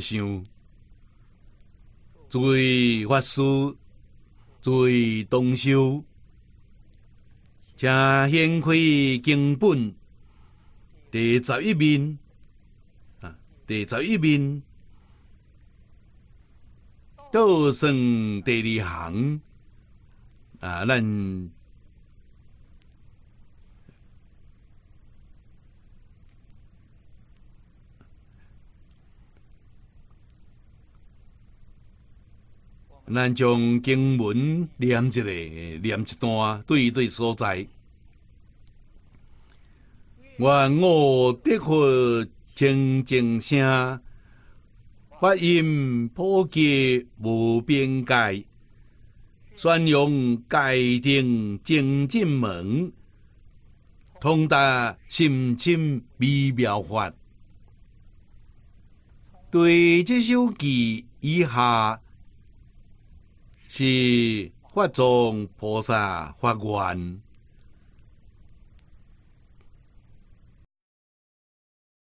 想，最法师，最当修，请掀开经本第十一面，啊，第十一面，倒算第二行，啊，能。咱将经文念一个，念一段，对对所在。我悟得会清净声，法音普及无边界，宣扬界定清净门，通达心清净妙法。对这首偈以下。是法藏菩萨法观，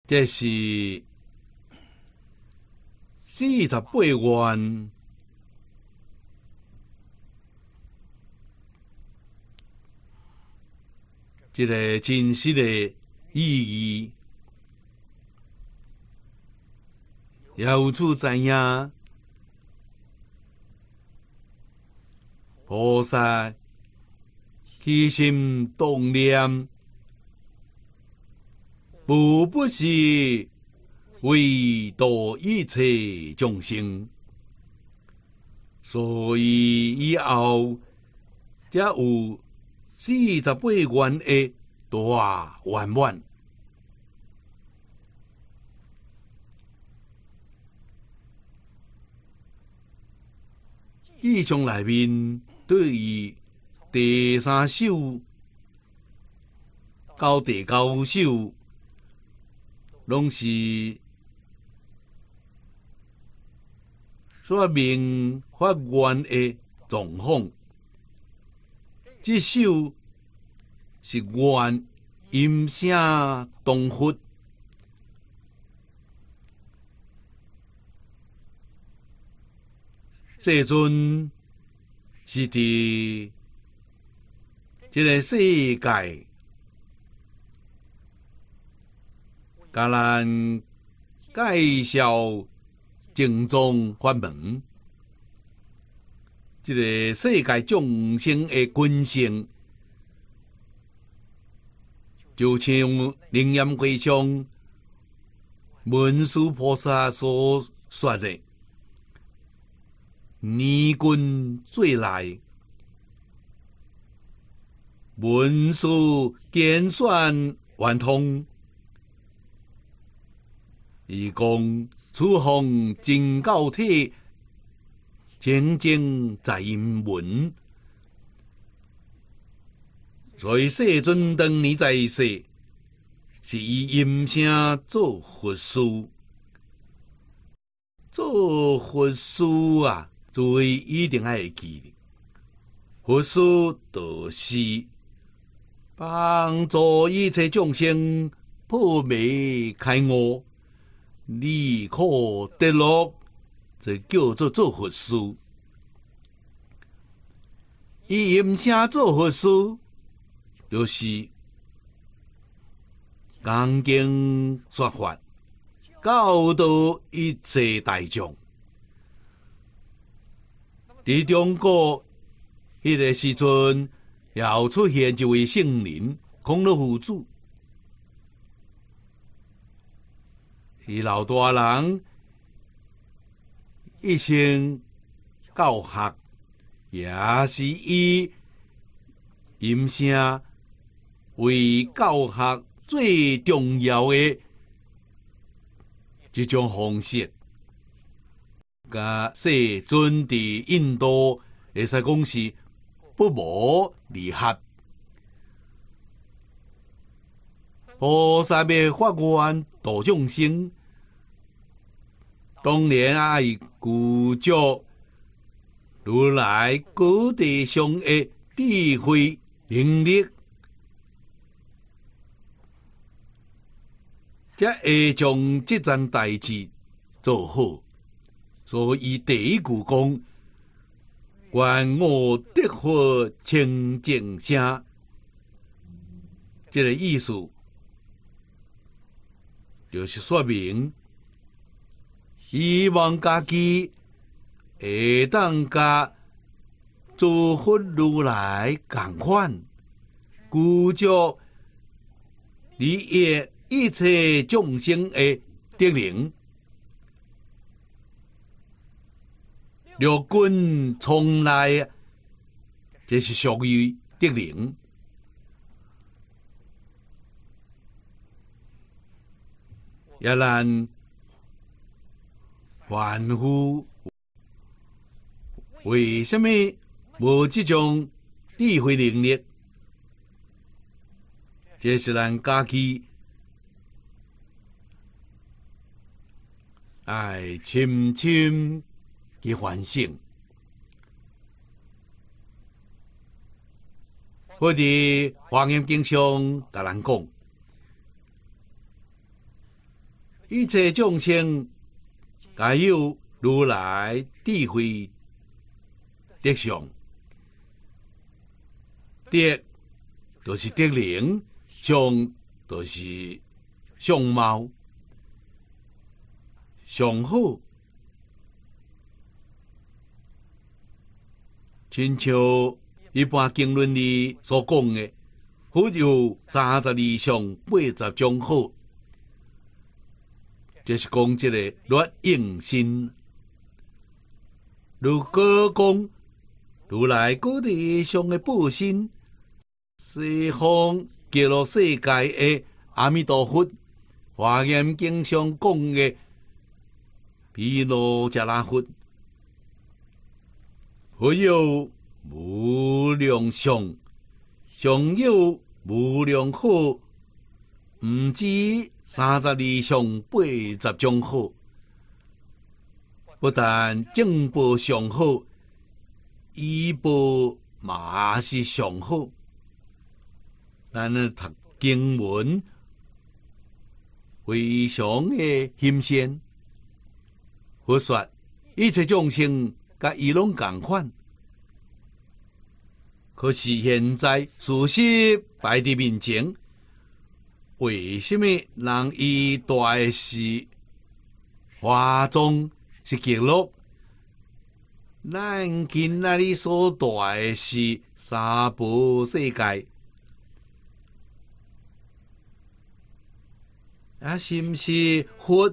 这是四十八观，一个真实的意义，也有处知影。菩萨起心动念，不不是为度一切众生，所以以后才有四十八愿的大圆满。意众来宾。对于第三首到第九首，拢是说明法官的状况。这首是阮音声动佛。这尊。是伫这个世界，甲咱介绍正宗关门，这个世界众生的根性，就像《灵验会上》文殊菩萨所说的。泥君最来，文书简算完通，伊讲此方真教体，清净在文，最世尊当你在世，是以音声做佛书，做佛书啊！作为一定爱记得，佛书都是帮助一切众生破迷开悟、离苦得乐，这叫做做佛书。伊音声做佛书，就是讲经说法，教导一切大众。在中国，迄个时阵，也出现一位圣人，孔老夫子。伊老大人一生教学，也是以音声为教学最重要的一种方式。甲世尊伫印度，会使讲是不谋而合。菩萨的法官度众生，当然爱故教如来故地上的智慧能力，才会将即件代志做好。所以第一句讲，愿我得获清净相，这个意思就是说明，希望家己会当甲诸佛如来感款，故叫利益一切众生的德能。刘军从来，这是属于敌人，也难欢呼。为什么无这种智慧能力？这是咱家己唉，亲亲。一反省，我伫《黄岩经》上，甲人讲：一切众生，皆有如来智慧德相。德，就是德灵；相，就是相貌、相好。亲像一般经论里所讲的，复有三十二相、八十种好，这是讲这个多用心。如果讲如来果地上的布心，西方极乐世界的阿弥陀佛，华严经上讲的毗卢迦那佛。佛有无量相，相有无量好，不知三十二相，八十丈好。不但正报上好，依报马是上好。咱呢，读经文，非常的新鲜。佛说一切众生。甲伊拢共款，可是现在事实摆伫面前，为虾米人伊诶是化妆是记录？咱今仔日所诶是三暴世界？啊，是毋是佛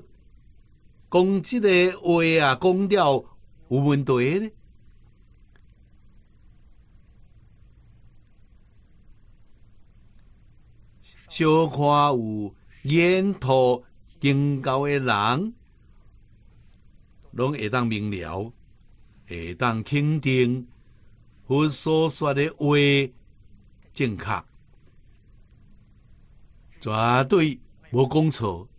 讲即个话啊？讲了？问题？小看有沿途经过的人，拢会当明了，会当肯定，佛所说的话正确，绝对无讲错。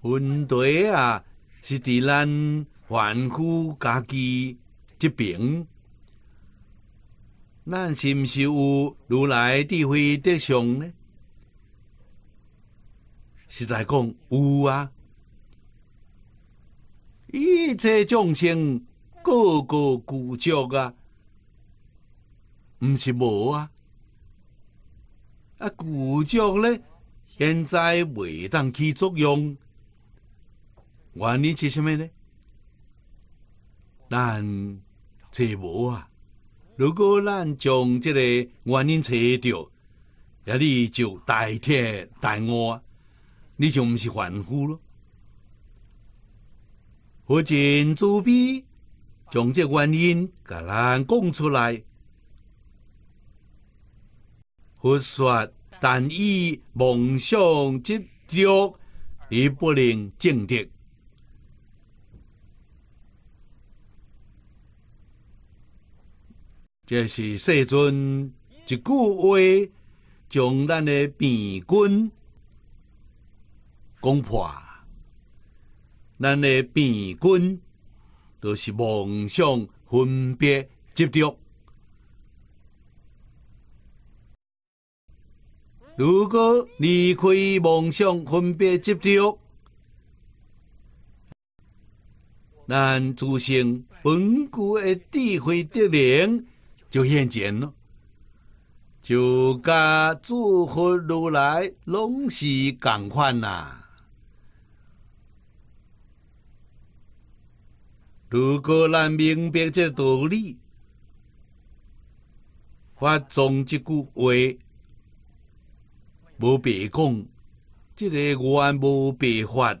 问题啊！是伫咱凡夫家己即边，咱是毋是有如来智慧德相呢？实在讲有啊，一切众生个个具足啊，毋是无啊，啊古足咧，现在袂当起作用。原因是什么呢？咱找无啊！如果咱将这个原因找着，那你就大铁大恶，你就不是凡夫了。佛前慈悲，将这原因给咱讲出来。佛说，但以梦想执着，也不能正定。这是世尊一句话，将咱的病根攻破。咱的病根都是妄想分别执着。如果离开妄想分别执着，咱自性本具的智慧德能。就眼前咯，就甲诸佛如来拢是共款呐。如果咱明白这道理，发宗即句话，无白讲，这个我无白发，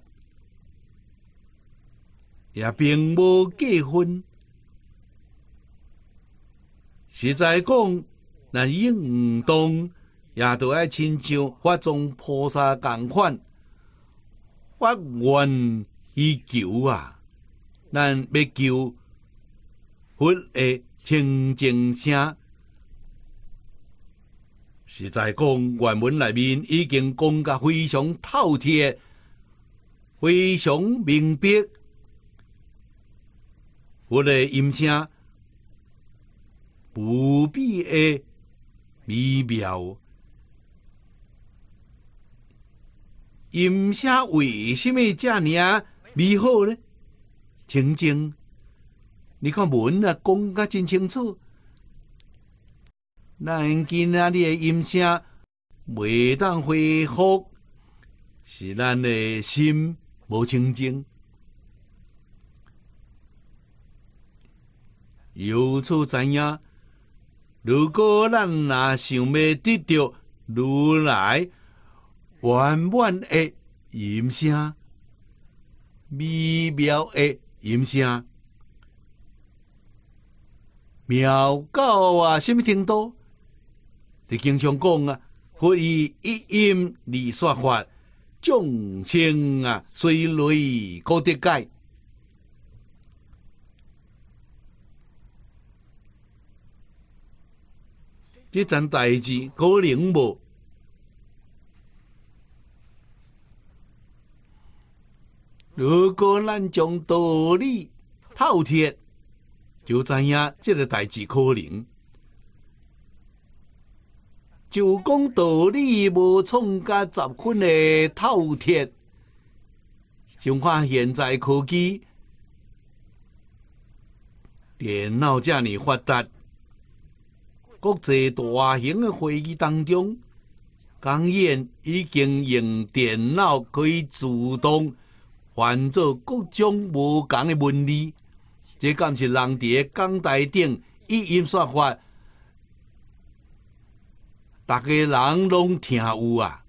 也并无结婚。实在讲，咱应当也都爱亲像法宗菩萨共款发愿祈求啊！咱要求佛的清净声。实在讲，原文内面已经讲得非常透彻、非常明白，佛的音声。无比的美妙，音声为虾物遮尔美好呢？清静，你看文啊讲噶真清楚。咱今啊，日的音声未当恢复，是咱的心无清净，由此知影。如果咱若想要得到如来圆满的音声，微妙的音声，妙高啊，什么程度？他经常讲啊，佛以一音二说法，众生啊，随类可得解。即件代志可能无，如果咱将道理透彻，就知影即个代志可能。就讲道理无创，甲十款诶透彻。想看现在科技，电脑遮尔发达。国际大型的会议当中，讲演已经用电脑可以自动换作各种无同的文字，这敢是人伫个讲台顶一音说法，大家人拢听有啊？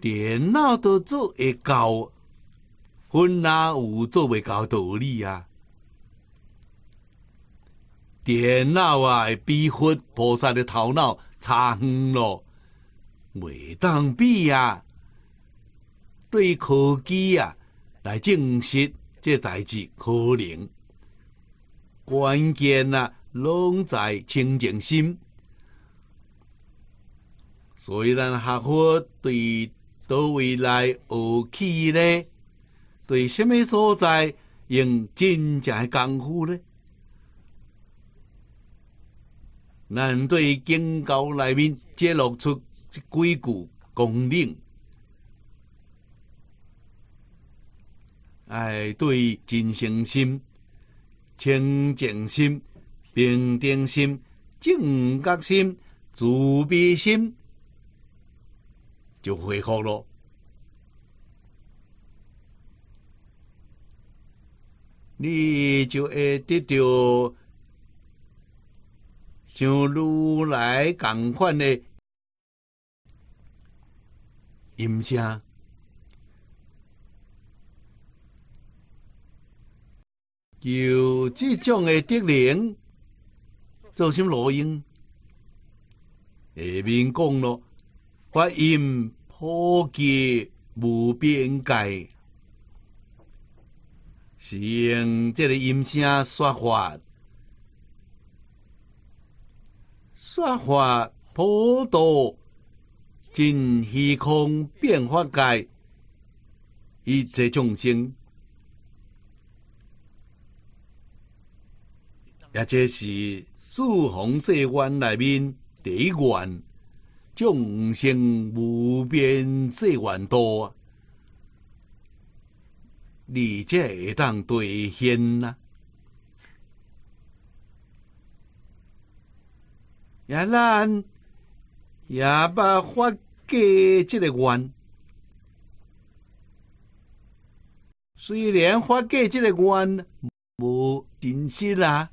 电脑都做会到，分哪有做袂到道理啊？电脑啊，会比佛菩萨的头脑差远了，未当比啊。对科技啊，来证实这代志可能，关键啊，拢在清净心。所以咱学佛对倒未来学起呢？对什么所在用真正功夫呢？咱对经教内面揭露出几句功令，爱对真诚心、清净心、平等心、正觉心、慈悲心，就恢复了，你就会得到。像如来共款的音声，就这种的德能，做甚罗音，下面讲咯。发音普及无边界，使用这个音声说法。说法普多尽虚空变化界，一切众生，也就是四弘誓愿内面第一愿，众生无边誓愿多，你这会当兑现呐？也咱也不发给即个愿，虽然发给即个愿无真实啊，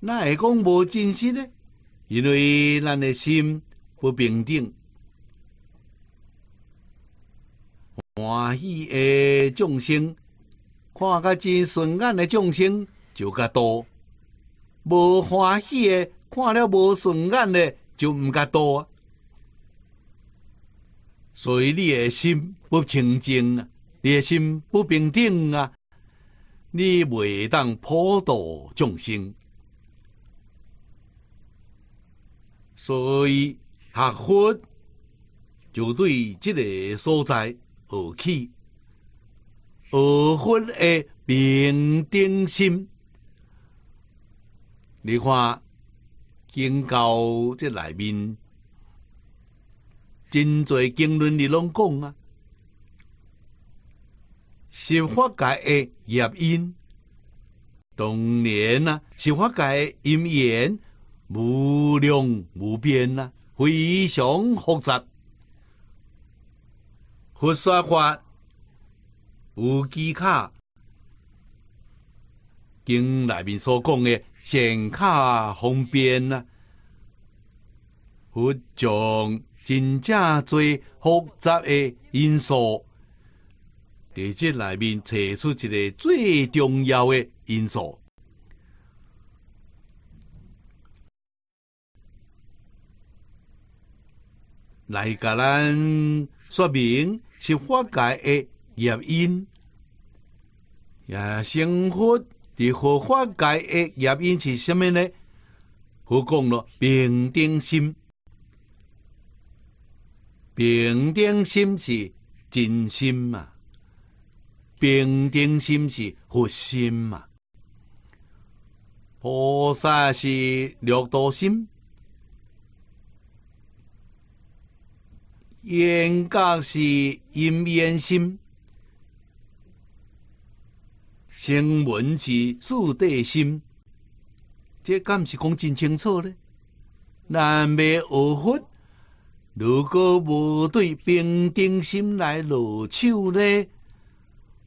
那会讲无真实呢，因为咱的心不平定，欢喜诶，众生看个真顺眼诶，众生就较多。无欢喜的，看了无顺眼的，就毋甲多啊。所以你的心不清净啊，你的心不平等啊，你袂当普度众生。所以学佛就对即个所在学起，学佛的平等心。你看经教这里面，真侪经论你拢讲啊，是法界诶业因，当然啦，十法界因缘无量无边啦，非常复杂。佛说法无机卡，经里面所讲诶。先卡方便啊。我将真正最复杂的因素，在这内面找出一个最重要的因素，来甲咱说明是法界的原因，也生活。是何法界业？业因是虾么呢？佛讲了？平等心，平等心是真心嘛？平等心是佛心嘛？菩萨是六道心，冤家是因缘心。先文字树地心，这敢是讲真清楚呢？难为恶佛，如果无对平等心来下手呢？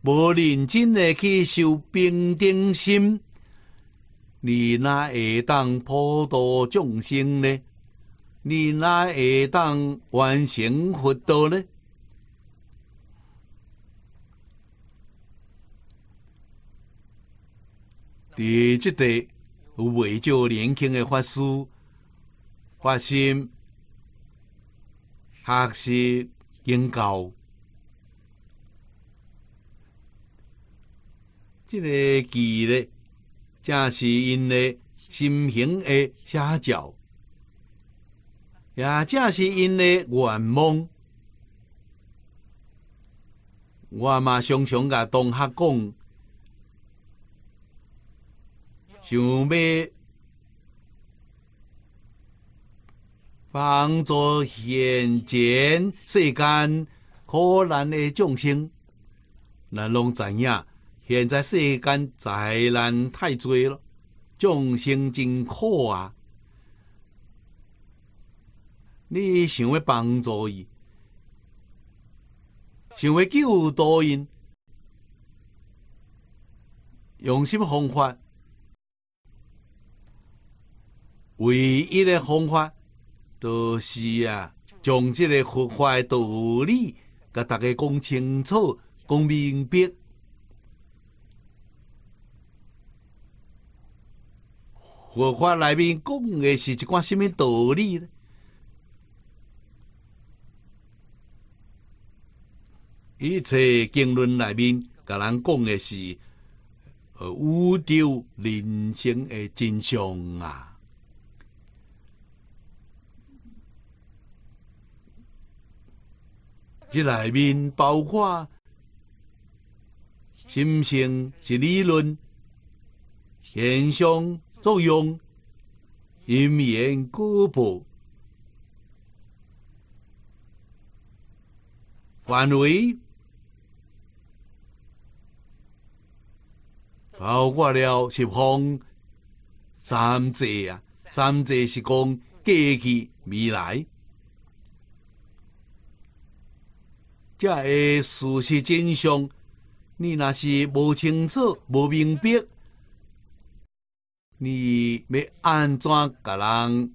无认真的去修平等心，你哪会当普度众生呢？你哪会当完成佛道呢？伫即地有未少年轻的发师，发心、学习、研究，这个记咧，正是因咧心行的写照，也正是因咧愿梦。我嘛常常甲同学讲。想要帮助现前世间苦难的众生，咱拢知影，现在世间灾难太多了，众生真苦啊！你想要帮助伊，想要救多因，用什么方法。唯一的方法，就是啊，将即个佛法的道理，甲大家讲清楚、讲明白。佛法内面讲的是一寡什么道理呢？一切经论内面，甲人讲的是，呃，悟丢人生的真相啊。这里面包括心性、是理论、现象、作用、语言、果报。范围，包括了十方三界啊，三界是讲过去、未来。才会事实真相，你若是无清楚、无明白，你要安怎甲人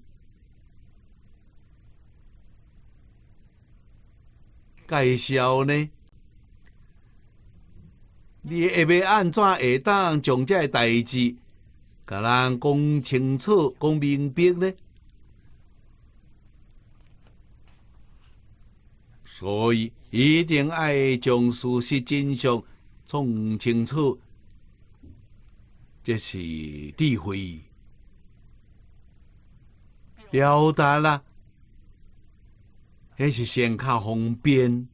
介绍呢？你会袂安怎会当将这个代志甲人讲清楚、讲明白呢？所以。一定爱将事实真相弄清楚，这是智慧。表达啦，还是先较方便。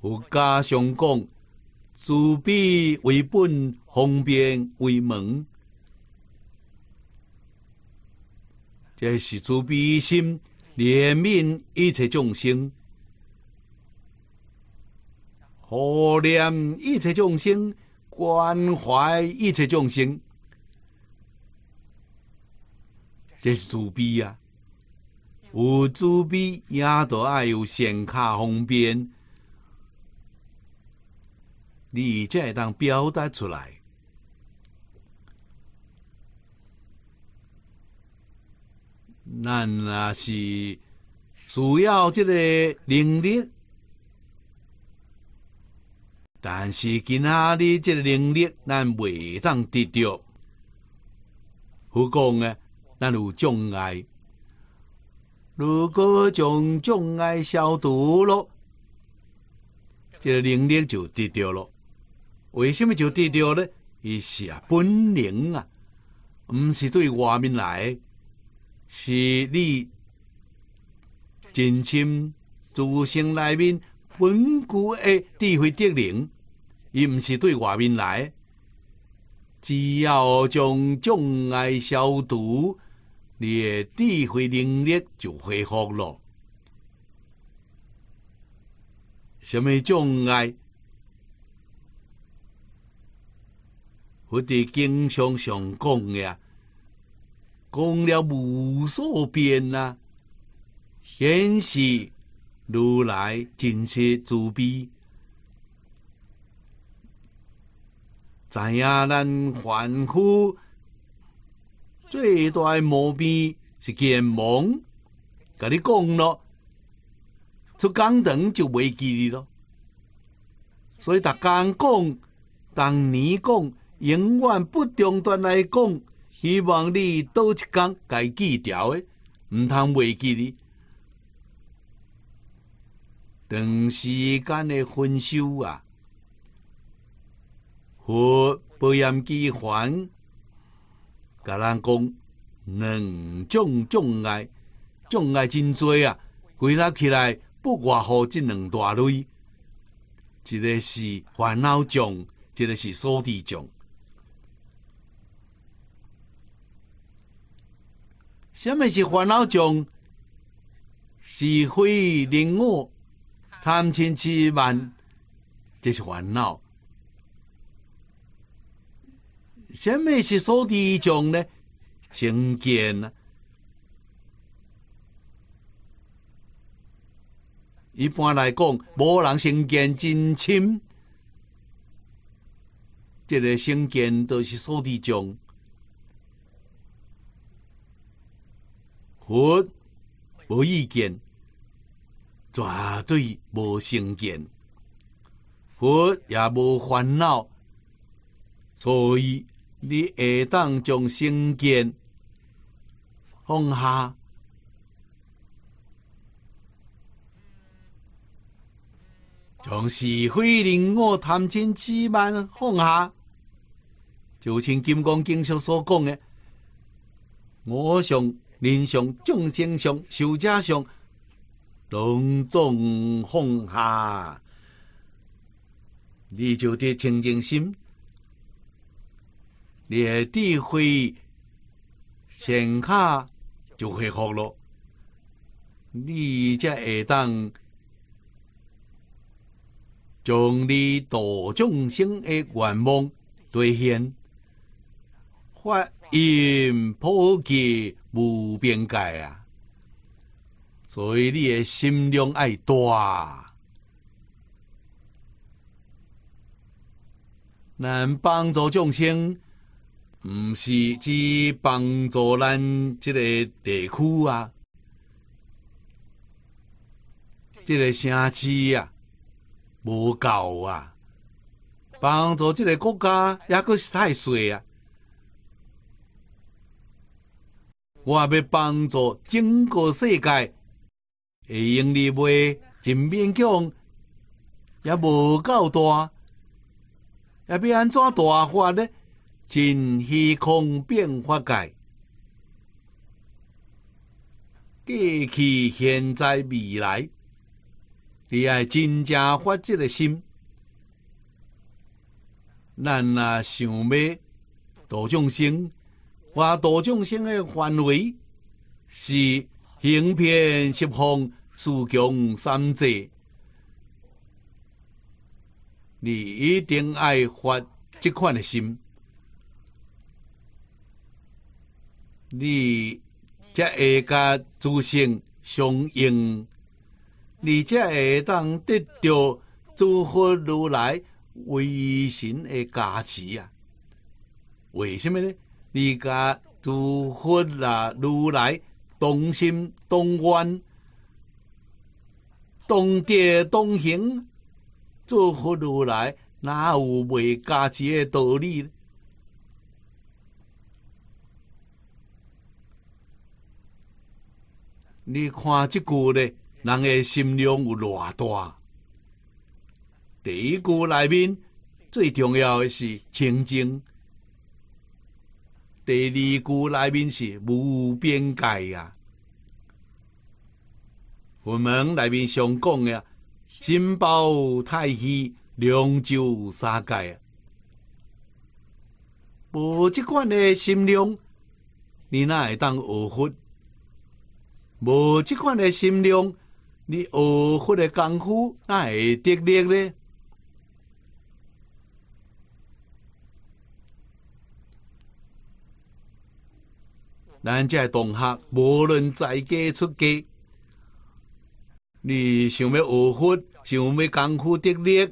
我家常讲：慈悲为本，方便为门。这是慈悲心，怜悯一切众生，护念一切众生，关怀一切众生。这是慈悲呀！有慈悲，也都爱有善卡方便，你这当表达出来。咱也是需要即个能力，但是今仔日即个能力咱未当得到。好讲诶，咱有障碍。如果将障碍消毒了，这个能力就得到了。为什么就得到呢？伊是啊，本能啊，毋是对外面来。是你真心自性内面稳固的智慧德能，伊毋是对外面来，只要将障碍消除，你的智慧能力就恢复了。什么障碍？我伫经常上讲呀。讲了无数遍啊，显示如来真实慈悲。知影咱凡夫最大毛病是健忘，甲你讲咯，出讲堂就袂记咯。所以，逐工讲，当年讲，永远不中断来讲。希望你倒一工家记条的，毋通未记哩。长时间的分手啊，互保险机还，甲咱讲，两种障碍，障碍真多啊。归纳起来，不外乎即两大类，一个是烦恼障，一个是所知障。什么是烦恼障？是非人我贪嗔痴慢，这是烦恼。什么是所地障呢？成见啊！一般来讲，无人生见真深，这个成见都是所地障。佛无意见，绝对无成见，佛也无烦恼，所以你下当将成见放下，将是非人我贪嗔痴慢放下。就像《金刚经上所讲的，我想。人上众生上修者上隆重放下，你就得清净心，的智慧显卡就会好了，你才会当将你大众生的愿望兑现，发音普及。无边界啊！所以你的心量爱大，咱帮助众生，不是只帮助咱即个地区啊，即个城市啊，无够啊，帮助即个国家，也阁是太细啊。我要帮助整个世界，会用你袂真勉强，也无够大，要安怎大法呢？真虚空变化界，过去、现在、未来，你爱真正发这的心，咱若想要度众生。我道众生的范围是行、骗、十方自强三者，你一定爱发这款的心，你才会甲诸生相应，你才会当得到诸佛如来威神的加持啊！为什么呢？你甲诸佛啦，如来动心、动愿、动地、动行，做佛如来哪有未加持的道理？你看即句咧，人的心量有偌大。第一句内面最重要的是清净。第二句内面是无边界啊。我们内面常讲呀，心包太虚，两就三界啊。无即款的心量，你哪会当恶佛？无即款的心量，你恶佛的功夫哪会得力呢？咱这同学，无论在家出家，你想要学佛，想要功夫得力，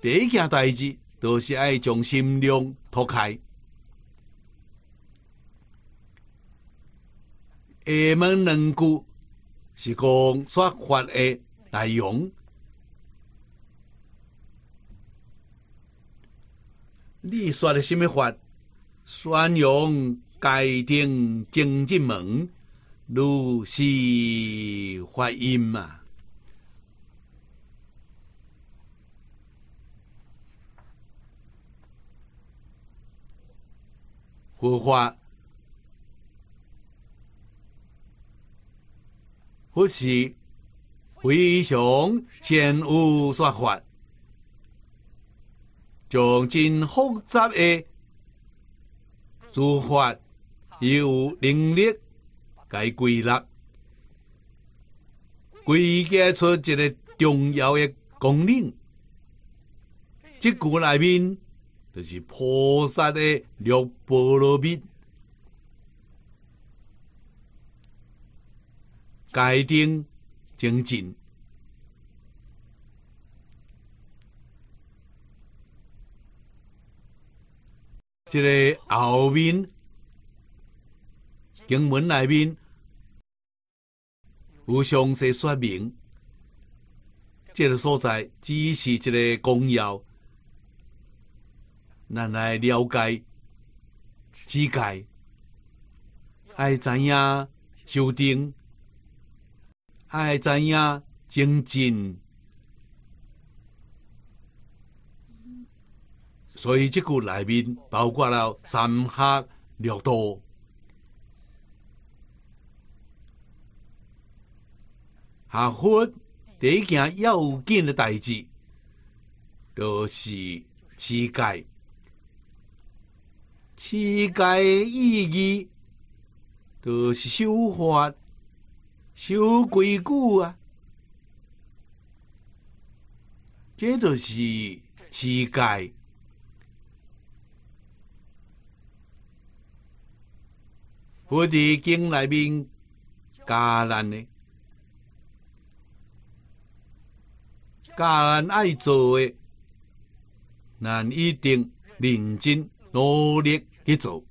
第一件代志都是爱将心量拓开。爱门两句是讲说法的内容，你说的什么法？善用。该定正之门，如是坏音嘛？佛法，佛是非常前有说法，像真复杂的诸法。有能力该规律，归纳出一个重要的功能。即句内面就是菩萨的六波罗蜜，界定精进，即个后面经文内面有详细说明，这个所在只是一个公要，咱来了解世界，爱知影修定，爱知影精进，所以即句内面包括了三学六度。下佛第一件要紧的代志，就是乞丐。乞丐意义，就是修法、修规矩啊。这就是乞丐。佛在经内面教人的。教人爱做诶，咱一定认真努力去做；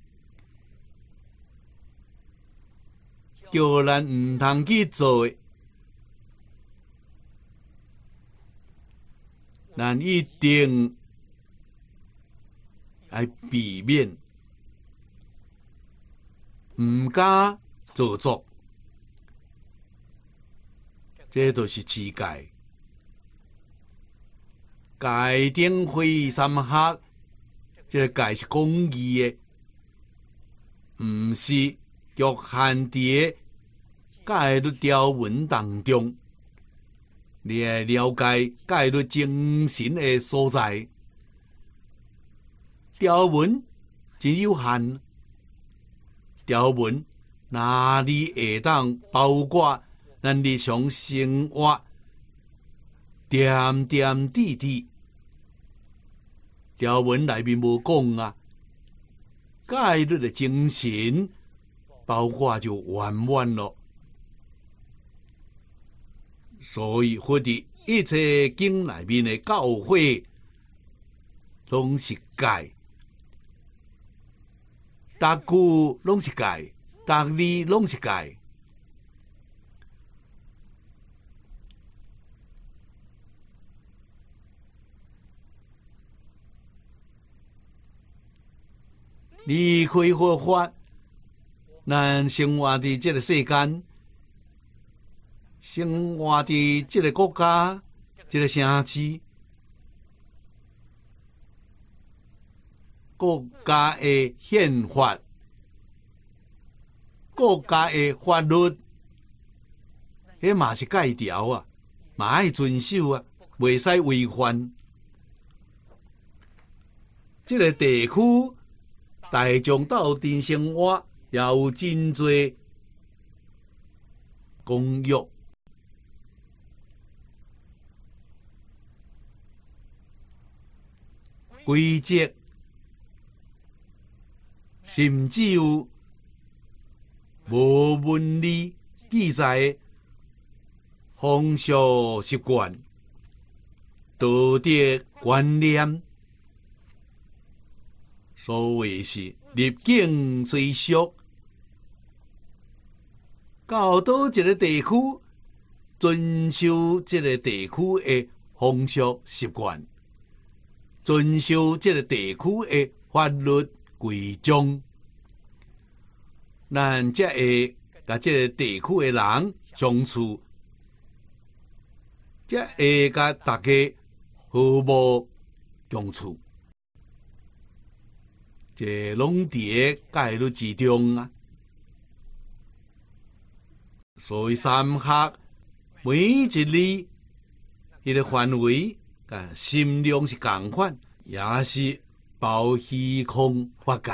叫人毋通去做诶。咱一定来避免毋敢做作。这都是世界。盖顶灰三黑，这个盖是公益的，毋是局限诶戒在条文当中。你会了解戒在精神的所在，条文只有限，条文哪里会当包括咱日常生活？点点滴滴。条文内面无讲啊，戒律的精神，包括就完完咯。所以，或者一切经内面的教诲，拢是戒。打句拢是戒，打字拢是戒。离开佛法，咱生活在这个世间，生活在这个国家，这个城市，国家的宪法，国家的法律，迄嘛是界条啊，嘛要遵守啊，袂使违反。这个地区。大众斗阵生活，也有真侪公约规则，甚至有无文字记载的风俗习惯、道德观念。所谓是入境随俗，教导一个地区遵守这个地区的风俗习惯，遵守这个地区的法律规章，咱才会甲这个地区的人相处，才会甲大家和睦相处。这龙蝶概率之中啊，所以三学每一厘一个范围啊，心量是共款，也是包虚空化界。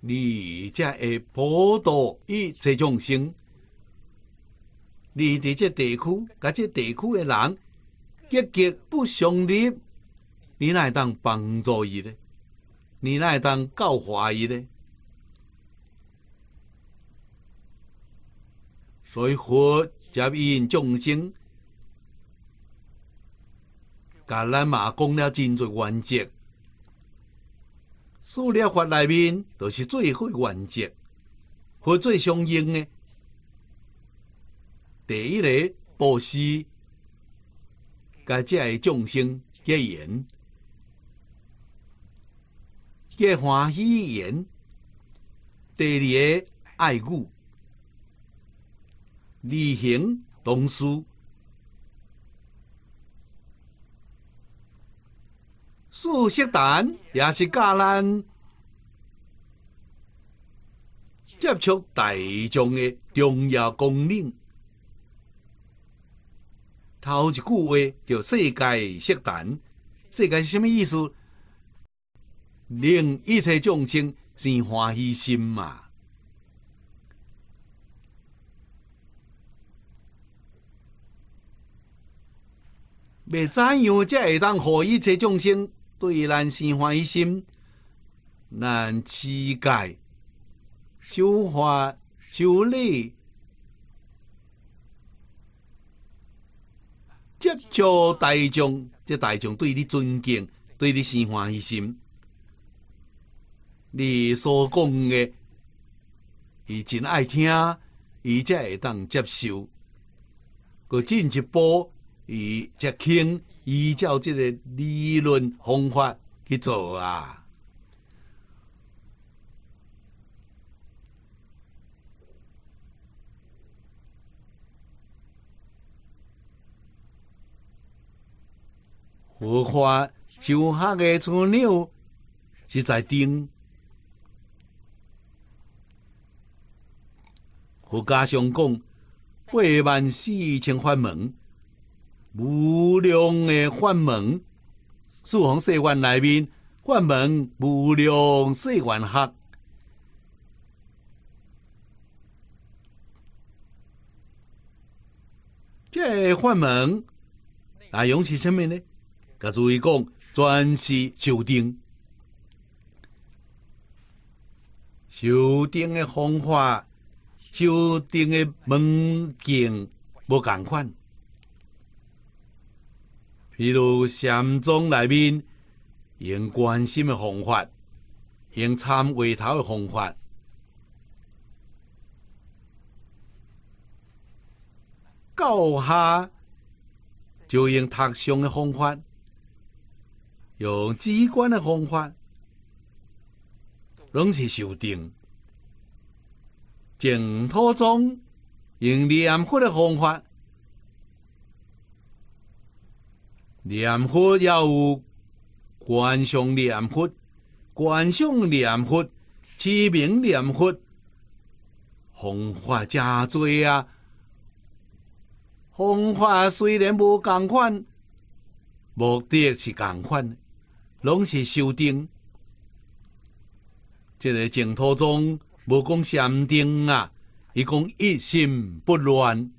你才会普度一这种心，你伫这地区，甲这地区的人，积极不相的，你哪会当帮助伊呢？你哪会当教化伊呢？所以学接引众生，甲咱嘛讲了真侪原则，素了法内面就是最好原则，或最相应的。第一个布施。该这个众生结缘，结欢喜缘，第二个爱故，例行同事，苏锡丹也是教咱接触大众的重要功能。头一句话叫“世界色坛”，世界是啥物意思？令一切众生先欢喜心嘛？要怎样才会当让一切众生对咱生欢喜心？咱持戒、修法、修理。接触大众，这大众对你尊敬，对你喜欢喜心。你所讲的，伊真爱听，伊才会当接受。佮进一步，伊则肯依照这个理论方法去做啊。荷花、秋黑的村鸟，是在顶。佛家上讲，八万四千法门，无量的法门，四方世间内面，法门无量世间黑。这法门，啊，容是甚物呢？要注意讲，专修修定。修定的方法、修定的门径无共款。譬如禅宗内面，用观心的方法，用参回头的方法，教下就用读诵的方法。用机关的方法，拢是修定；净土中用念佛的方法，念佛要有观想念佛、观想念佛、持名念佛，方法真多啊！方法虽然无共款，目的是共款。拢是修定，即个净土中无讲禅定啊，伊讲一心不乱，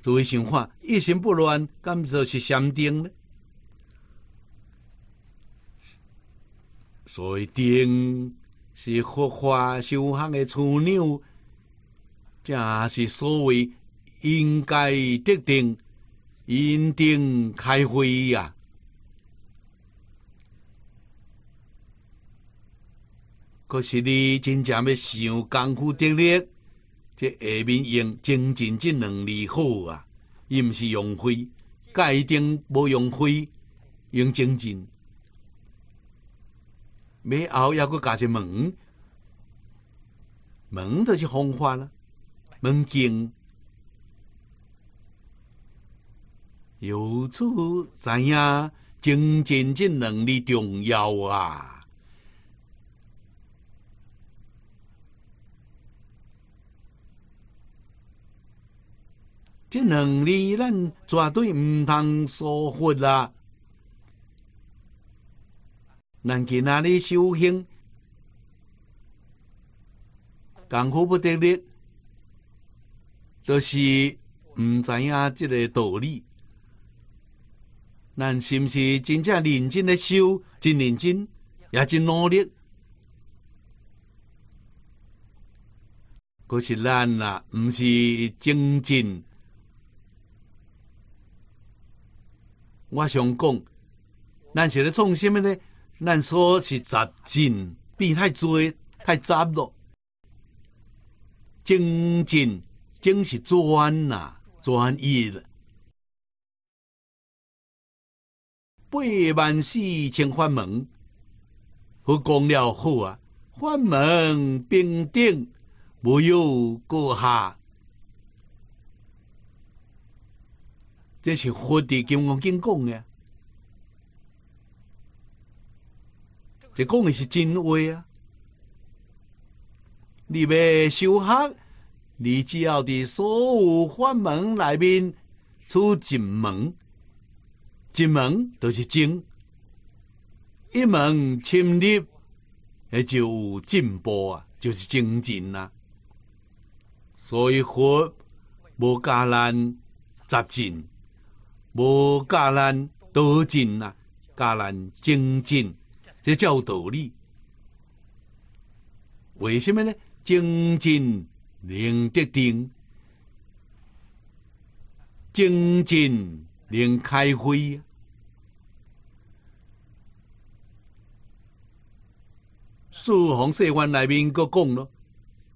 作位想法，一心不乱，甘就是禅定呢。所以定是佛法修行的枢纽，正是所谓应该得定，因定开慧呀。可是你真正要想功夫得力，这下面用精进这两字好啊，伊毋是用费，该一定无用费，用精进。尾后抑佫加一门，门就是方法啦，门径。由此知影精进这两字重要啊。这两字，咱绝对唔通疏忽啦！咱今仔日修行，功夫不得力，都是毋知影即个道理。咱是毋是真正认真咧修，真认真，也真努力？可是咱啊，毋是精进。我想讲，咱是咧创什么咧？咱说是杂进变太侪太杂咯，精进正是专呐，专一了。八万四千法门，佛讲了好啊，法门平等，没有高下。这是佛的金刚经讲的，这讲的是真话啊！你要修学，你只要伫所有法门内面出一门，一门都是精，一门侵入，那就进步啊，就是精进啊。所以佛无教咱杂进。无教咱多进啊，教咱精进，这才有道理。为虾物呢？精进能得定，精进能开慧啊！《四皇四内面佫讲咯，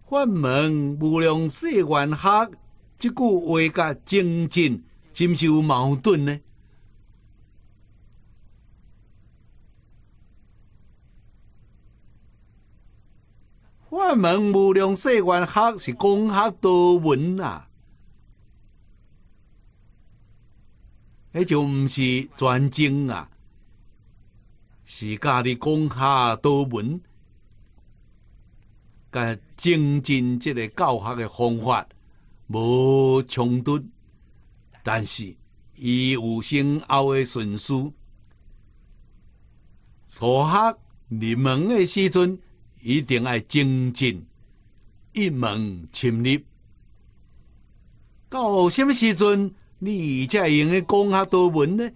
法门无量世观学，即句话甲精进。是不是有矛盾呢？我们无量世缘学是公学多文啊，迄就毋是专精啊，是家的公学多文，甲精进即个教学诶方法无冲突。但是，伊有先后的顺序，初学入门的时阵，一定要精进一门，深入。到什么时阵，你才用得讲学多门呢？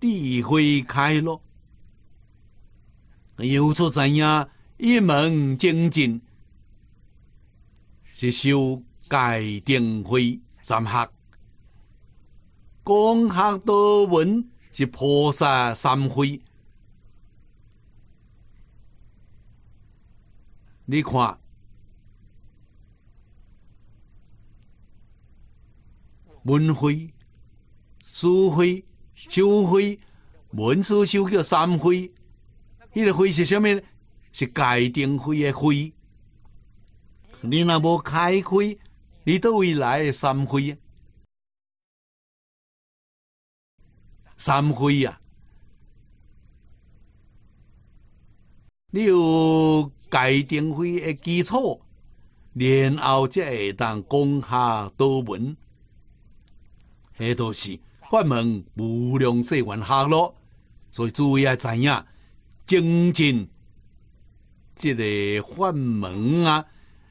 智慧开咯。有此知影一门精进是修改定慧三学。广学多闻是菩萨三慧。你看，文慧、书慧、修慧，文书修叫三慧。这个慧是什面？是界定慧的慧。你若无开慧，你到未来三慧。三会啊！你有界定会的基础，然后才会当讲下道门。迄度是法门无量世缘下落，所以注意要知影精进，即个法门啊，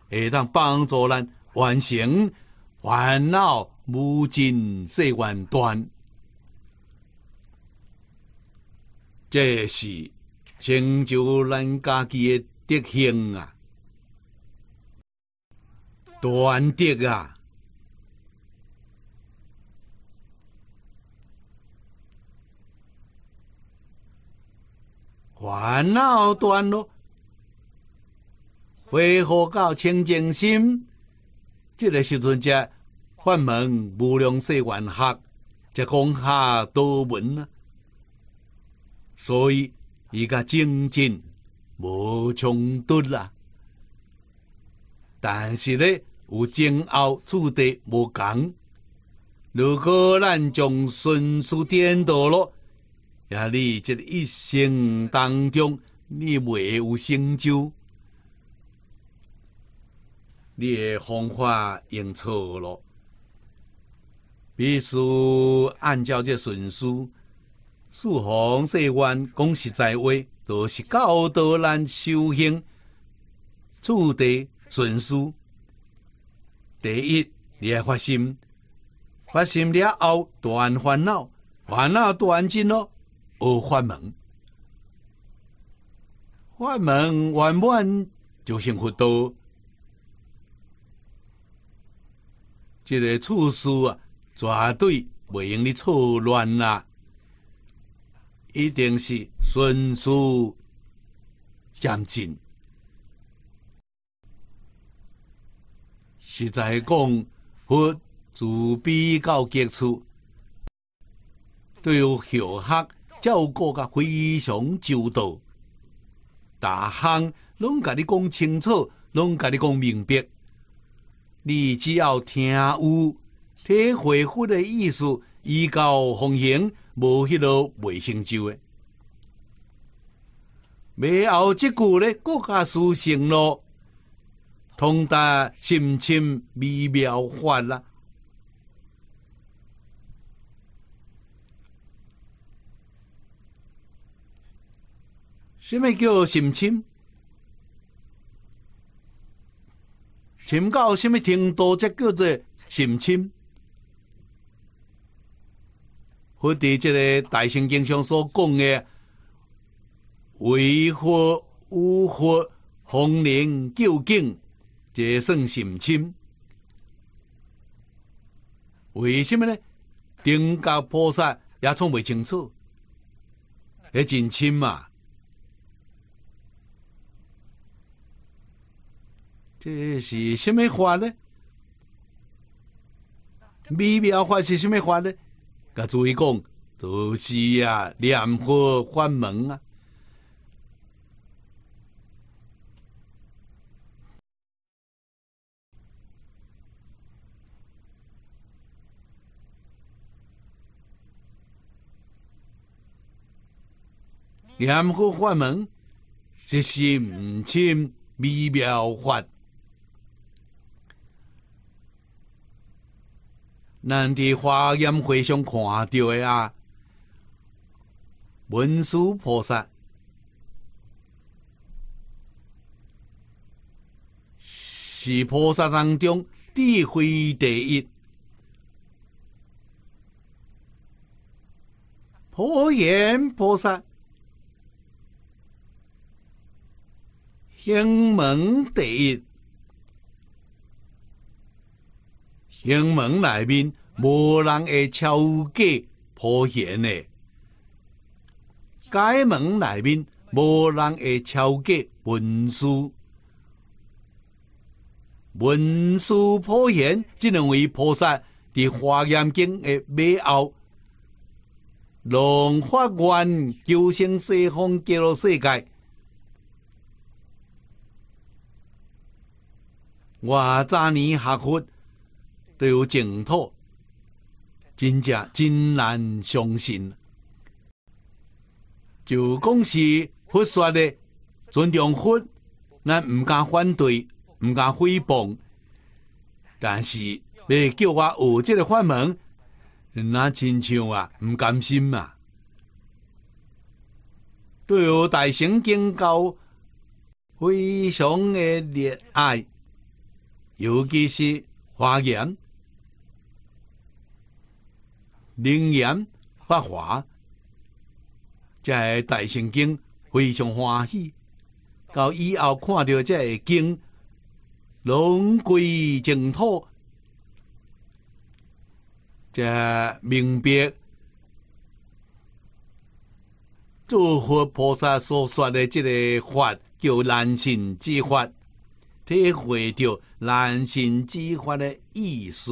会当帮助咱完成烦恼无尽世缘断。这是成就咱家己的德行啊，传德啊，烦恼断咯，恢复到清净心，这个时阵才发梦无量世缘学，才讲下多闻啊。所以伊甲正战无冲突啦，但是咧有前后次第无讲。如果咱将顺序颠倒咯，也你即一生当中你未有成就，你的方法用错咯，必须按照这顺序。四黄世渊讲实在话，都是教导咱修行处的顺序。第一，你要发心，发心了后断烦恼，烦恼断尽了，无法门。法门圆满完就佛道。多。这个处事啊，绝对袂用你错乱啦。一定是迅速前进。实在讲，佛慈比较极处，对小孩照顾噶非常周到，大项拢甲你讲清楚，拢甲你讲明白。你只要听有体会佛的意思，依教奉行。无迄啰未成就诶，尾后即句咧更加殊胜咯，通达深深微妙法啦。虾米叫深深？深到虾米程度才叫做深深？或对这个大乘经上所讲的为佛无佛，逢灵究竟，这算甚深？为什么呢？顶教菩萨也从不清楚，很真亲嘛。这是什么法呢？微妙法是什么法呢？格诸位讲，都是啊，念佛法门啊，念佛法门，是心清微妙法。咱在《华严会上》看到的啊，文殊菩萨是菩萨当中智慧第一，普贤菩萨行门第一。英门内面无人会超过普贤的，界门内面无人会超过文殊。文殊普贤即两为菩萨伫《华严经的尾后，龙法观九生西方极乐世界，我早年学佛。对有净土，真正真难相信。就讲是佛说的尊重佛，咱毋敢反对，毋敢诽谤。但是你叫我学这个法门，那亲像啊，毋甘心嘛。对有大乘经教，非常的热爱，尤其是花严。灵验发华，在大圣经非常欢喜，到以后看到这个经龙归净土，这明白诸佛菩萨所说的这个法叫难行之法，体会到难行之法的意思。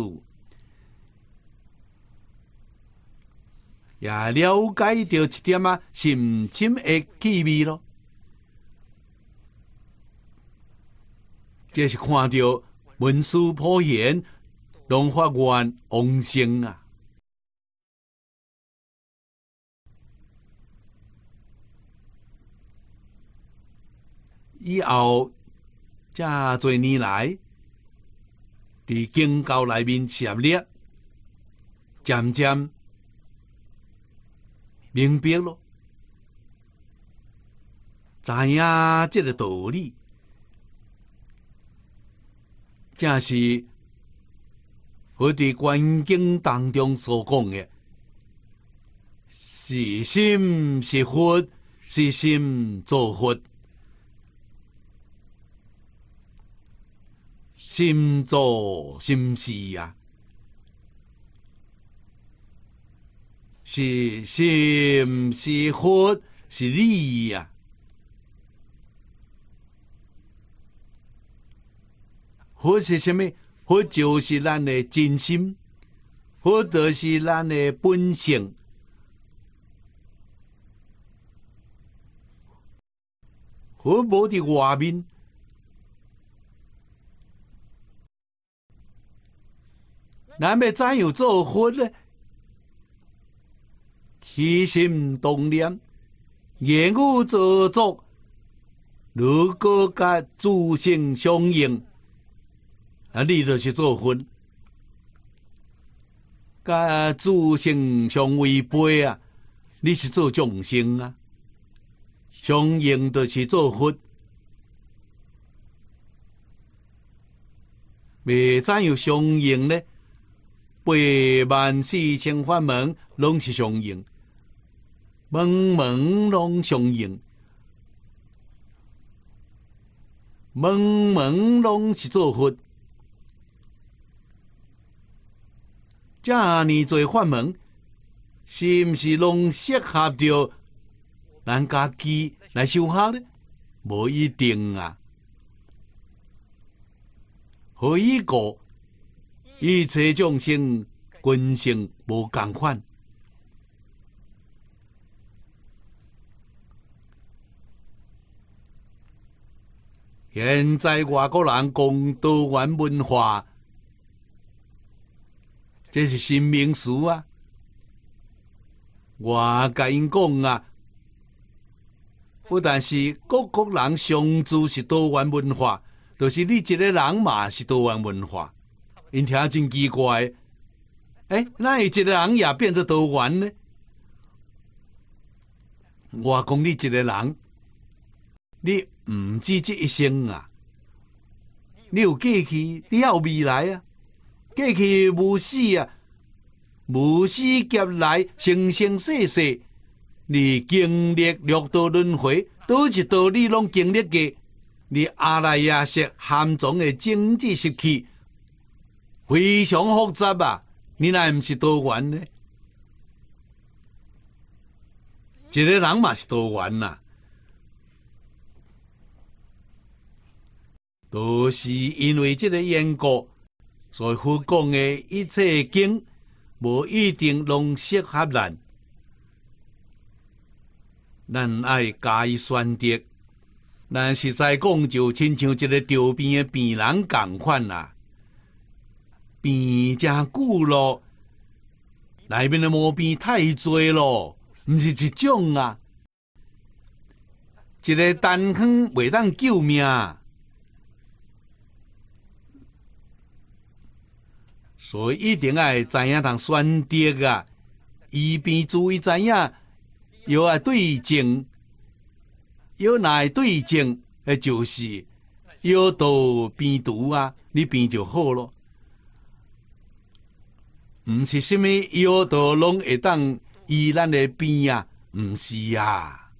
也了解到一点啊，深深的气味咯。这是看到文殊菩贤龙法愿王生啊。以后这多年来，伫宗教内面涉猎，渐渐。明白咯。知影这个道理，正是佛伫观境当中所讲的：是心是佛，是心作佛，心作心事啊。是是是，佛是利益呀。佛是啥物？佛就是咱的真心，佛就是咱的本性。佛无的外面，咱为怎样做佛呢。起心动念，言语造作，如果甲诸行相应，啊，你就是做福；甲诸行相违背啊，你是做众生啊。相应著是做佛。未怎样相应呢？八万四千法门，拢是相应。蒙蒙拢相应，蒙蒙拢是做佛。遮尔侪法门，是毋是拢适合着咱家己来修学呢？无一定啊。何以故？一切众生根性无共款。现在外国人讲多元文化，这是新名词啊！我甲因讲啊，不但是各国人相处是多元文化，就是你一个人嘛是多元文化。因听真奇怪，哎，那一个人也变成多元呢？我讲你一个人，你。唔止即一生啊，你有过去，你也有未来啊。过去无死啊，无死劫来生生世世，你经历六道轮回，多一道你拢经历过。你阿赖耶识含藏的经济时期，非常复杂啊。你那唔是多元呢？一个人嘛是多元啊。都是因为这个缘故，所以佛讲的一切经，无一定拢适合咱。咱要加以选择。咱实在讲，就亲像一个病边病人共款啦，病真久咯，内面的毛病太多咯，毋是一种啊，一个蛋坑袂当救命所以一定爱知影当选择啊，伊边注意知影，要爱对症，要来对症，诶，就是药到病除啊，你病就好咯。毋是虾米药到拢会当医咱的病啊，毋是啊，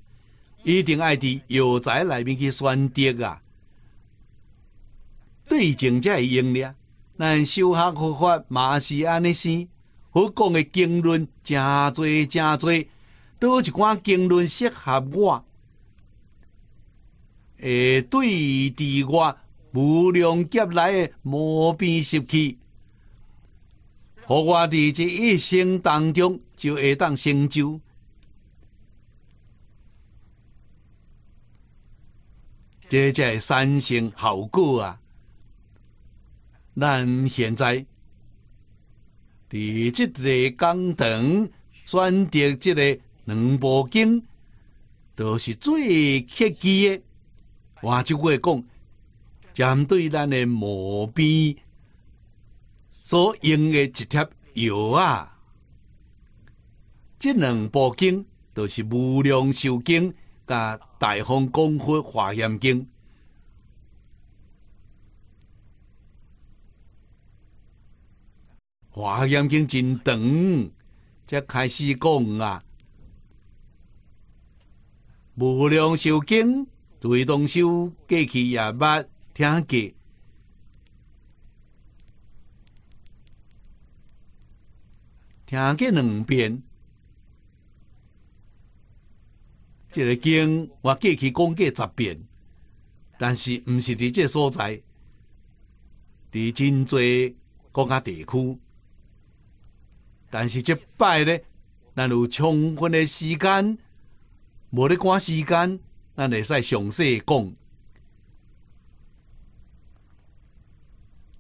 一定爱伫药材内面去选择啊，对症才会用的。但修学佛法嘛是安尼生，佛讲的经论真多真多，倒一寡经论适合我，诶，对伫我无良劫来的无边习气，互我伫这一生当中就会当成就，这才三善性后果啊！咱现在，伫即个讲堂选择即个两部经，都是最切忌的。换句话讲，针对咱的毛病所用的一贴药啊，即两部经都是无量寿经甲大方广佛华严经。华严经真长，才开始讲啊。无量寿经，对东修，过去也捌听过。听过两遍。这个经我过去讲过十遍，但是毋是伫这所在，伫真侪国家地区。但是即摆咧，咱有充分的时间，无咧赶时间，咱会使详细讲。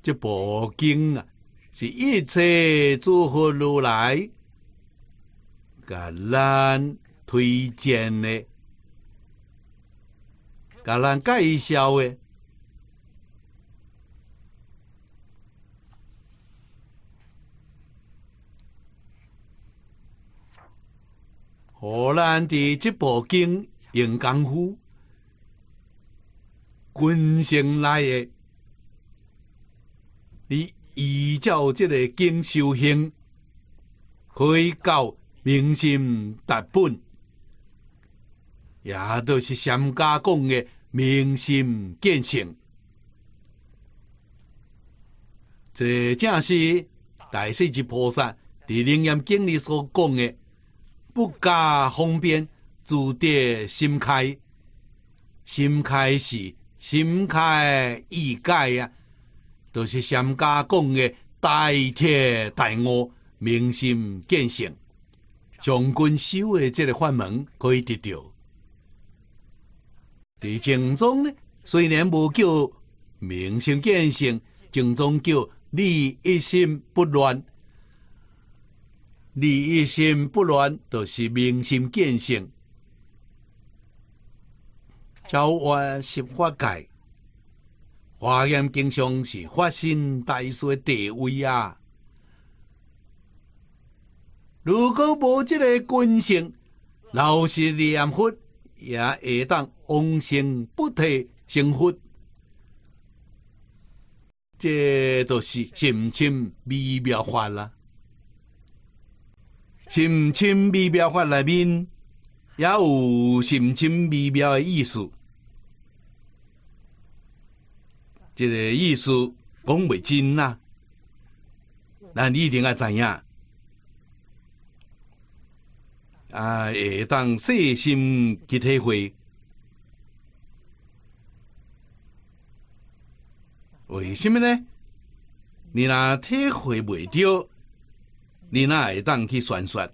即部经》啊，是一切诸佛如来，甲咱推荐的，甲咱介绍的。荷兰的这部经用功夫，根性来的，你依照这个经修行，可以到明心达本，也都是上家讲的明心见性。这正是大势至菩萨在灵验经里所讲的。不加方便，自得心开。心开是心开意解呀，都是商家讲的代天大悟、明心见性。将军修的这个法门可以得到。伫正宗呢，虽然无叫明心见性，正宗叫你一心不乱。利益心不乱，就是明心见性。召唤是法界，化验经常是发生大数地位啊。如果无即个根性，老实念佛也会当往生不退成佛。这都是深浅微妙法啦。深沉微妙法内面，也有深沉微妙的意思。这个意思讲袂真啦、咱你一定要知影，啊，会当细心去体会。为什么呢？你若体会袂到。你那会当去算算，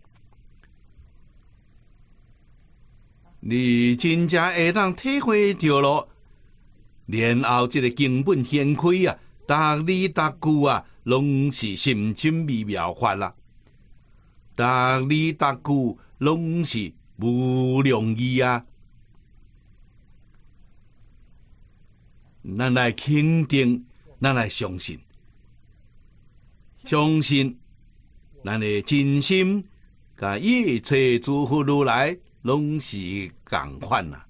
你真正会当体会到了，然后即个根本掀开啊，逐字逐句啊，拢是深深微妙法啦，逐字逐句拢是不容易啊，咱来肯定，咱来相信，相信。咱的真心甲一切诸佛如来拢是共款啊。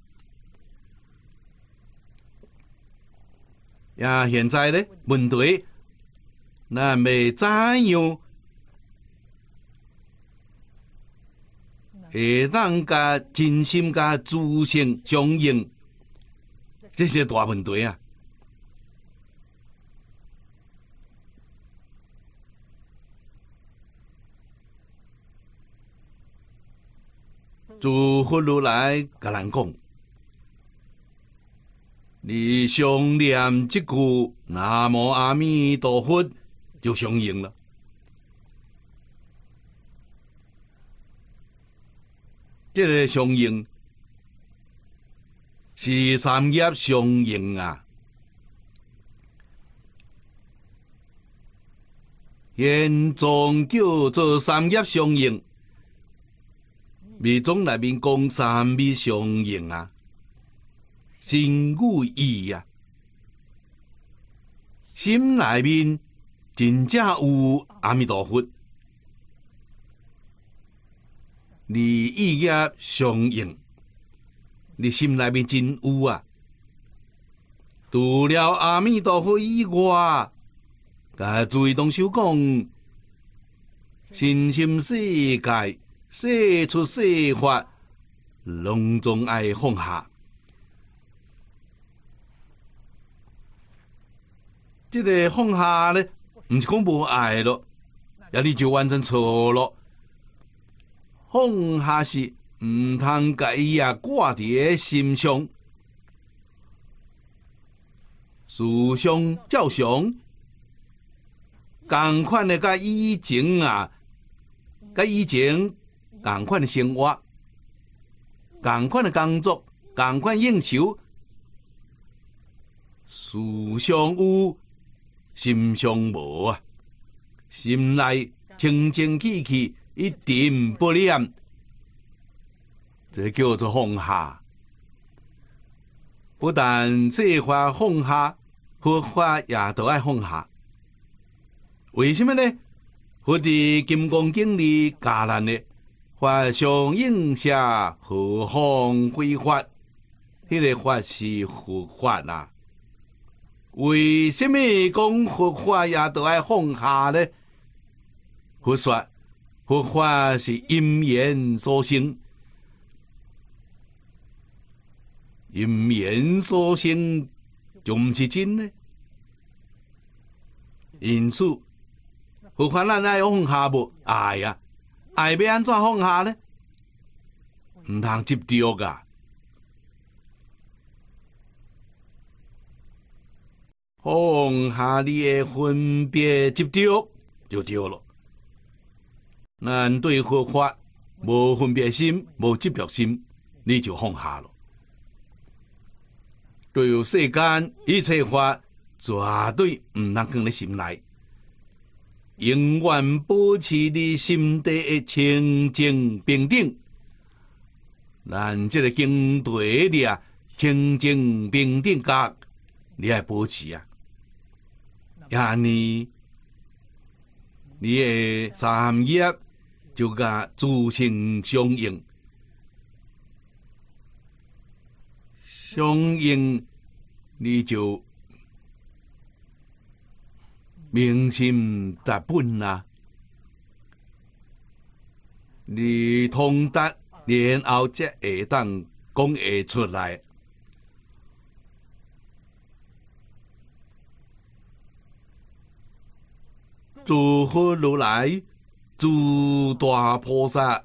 呀，现在咧问题，咱要怎样，会当甲真心甲自信相应，这是大问题啊。诸佛如来甲咱讲，你想念即句南无阿弥陀佛就相应了。这个相应是三业相应啊，现总叫做三业相应。未总内面讲三昧相应啊，心有意啊，心内面真正有阿弥陀佛，你意也相应，你心内面真有啊，除了阿弥陀佛以外，啊，最动手讲信心世界。说出说法，拢总爱放下。这个放下咧，毋是讲无爱咯，压力就完全错咯。放下是毋通甲伊啊挂伫个心上，思想照常，共款的甲以前啊，甲以前。共款的生活，共款的工作，共款应酬，思想有，心上无啊！心内清清气气，一点不念，这叫做放下。不但这话放下，佛法也都爱放下。为什么呢？佛的金刚经里教了的。法相应下，何方非法？迄个法是佛法啊？为什物讲佛法也都爱放下呢？佛说，佛法是因缘所生，因缘所生就毋是真呢？因此，佛法那爱放下无？哎呀！爱要安怎放下呢？毋通执着啊！放下你的分别，执着，就对了。难对佛法，无分别心，无执着心，你就放下了。对世间一切法，绝对毋通放你心来。永远保持你心底的清净平等，咱这个经题里啊，清净平等甲你来保持啊？呀，你你的三业就甲诸行相应，相应你就。明心达本啊！你通达，然后才会当讲会出来。诸佛如来，诸大菩萨，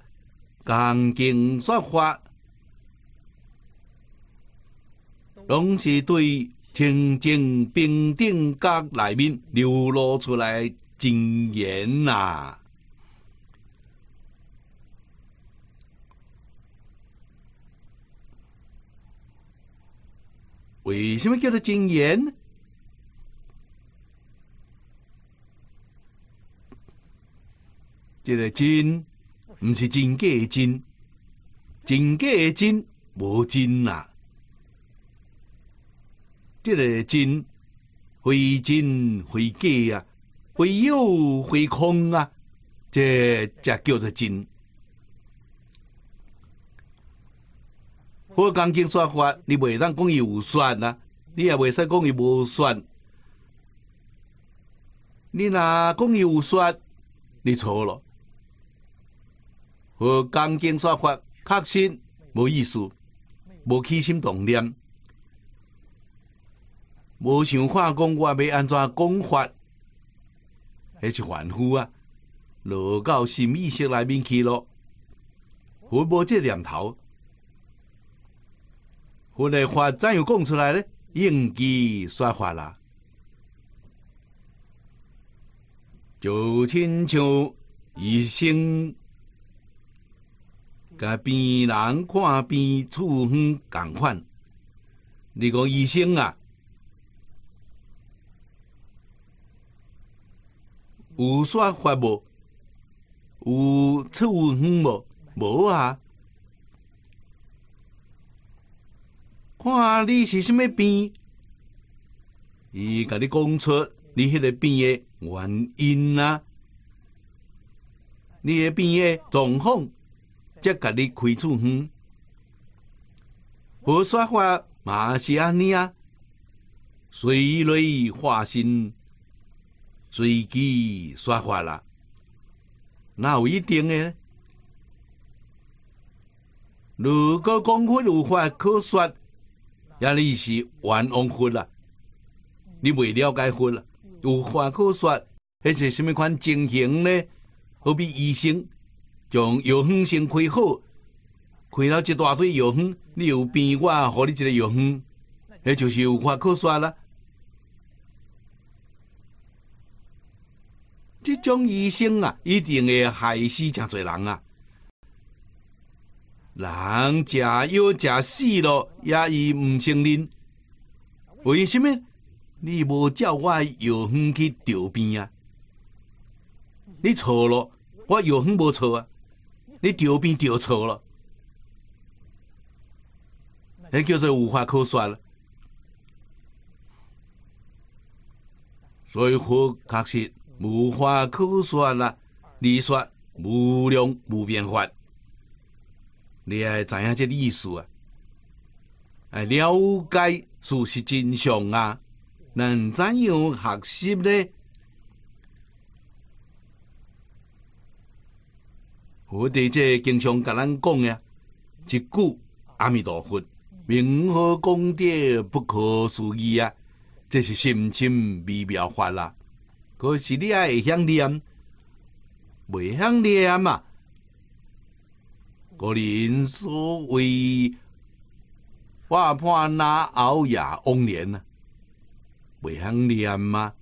讲经说法，拢是对。清正冰顶甲内面流露出来真言呐？为什么叫做真言？即个真，毋是真假真，真假真无真呐？即个真，非真非假啊，非有非空啊，这才叫做真。我讲经说法，你袂当讲伊有算啊，你也袂使讲伊无算。你若讲伊有算，你错了。我讲经说法，确实无意思，无起心动念。无想看，讲我要安怎讲法，迄是凡夫啊？落到心意识内面去咯。佛无这念头？佛的法怎样讲出来呢？应机说法啦，就亲像医生甲病人看病处方共款，你讲医生啊？有煞发无？有出远远无？无啊！看你是什么病，伊甲你讲出你迄个病的原因啊！你个病的状况，则甲你开处方。无煞发嘛是安尼啊，随类化身。随机刷法啦。哪有一定的？如果讲夫有法可说，压你是玩功夫啦。你未了解功啦，有法可说，迄是甚物款情形呢？好比医生将药方先开好，开了一大堆药方，你又病我互你一个药方，迄就是有法可说了。即种医生啊，一定会害死真侪人啊！人食药食死了，也伊唔承认。为什么？你无照我药方去调边啊？你错咯，我药方无错啊，你调边调错了，那叫做无话可说了。所以，确确实。无话可说啦！你说无量无边法，你也知影这意思啊？哎，了解事实真相啊？那怎样学习呢？我哋这经常甲咱讲呀，一句阿弥陀佛，名号功德不可思议啊！这是心经微妙法啦。可是你也会想念，未想念嘛？个人所谓“我怕那熬夜欧年”呐，未想念吗？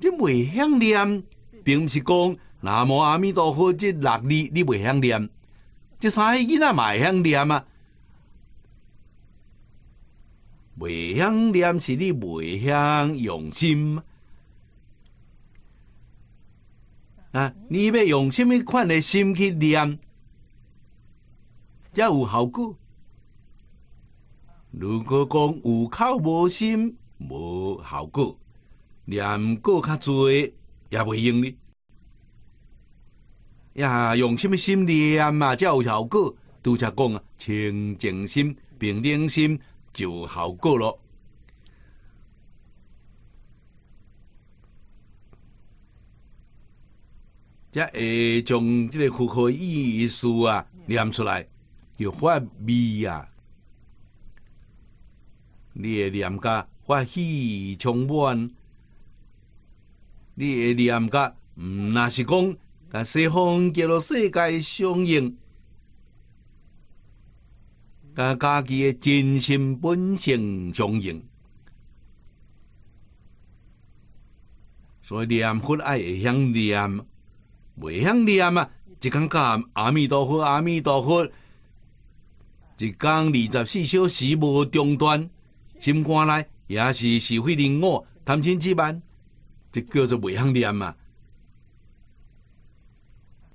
这未想念，并不是讲南无阿弥陀佛这六字你未想念，这三个仔嘛会想念啊。未晓念是你未晓用心啊！你要用什么款的心去念，才有效果。如果讲有口无心，无效果。念过较侪也袂用哩，呀，用什么心念嘛，才有效果。拄则讲啊，清净心、平等心。就好过了。才会将即个符合意思啊念出来，就发味啊！你会念甲发气充满，你会念甲毋那是讲，甲西方叫做世界相应。甲家己诶真心本性相应，所以念佛爱会晓念，未晓念啊！一讲讲阿弥陀佛，阿弥陀佛，一讲二十四小时无中断，心肝内也是是非人我贪心几万，这叫做未晓念啊。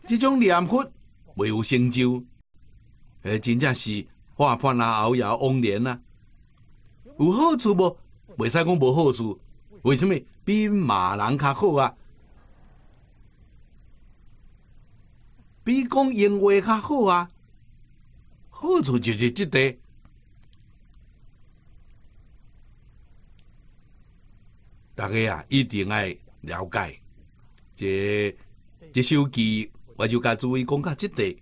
即种念佛未有成就，诶，真正是。看看那熬夜忘年啊，有好处不？未使讲无好处。为什么比骂人较好啊？比讲闲话较好啊？好处就是这个。大家啊，一定爱了解。这这首诗，我就甲诸位讲甲这个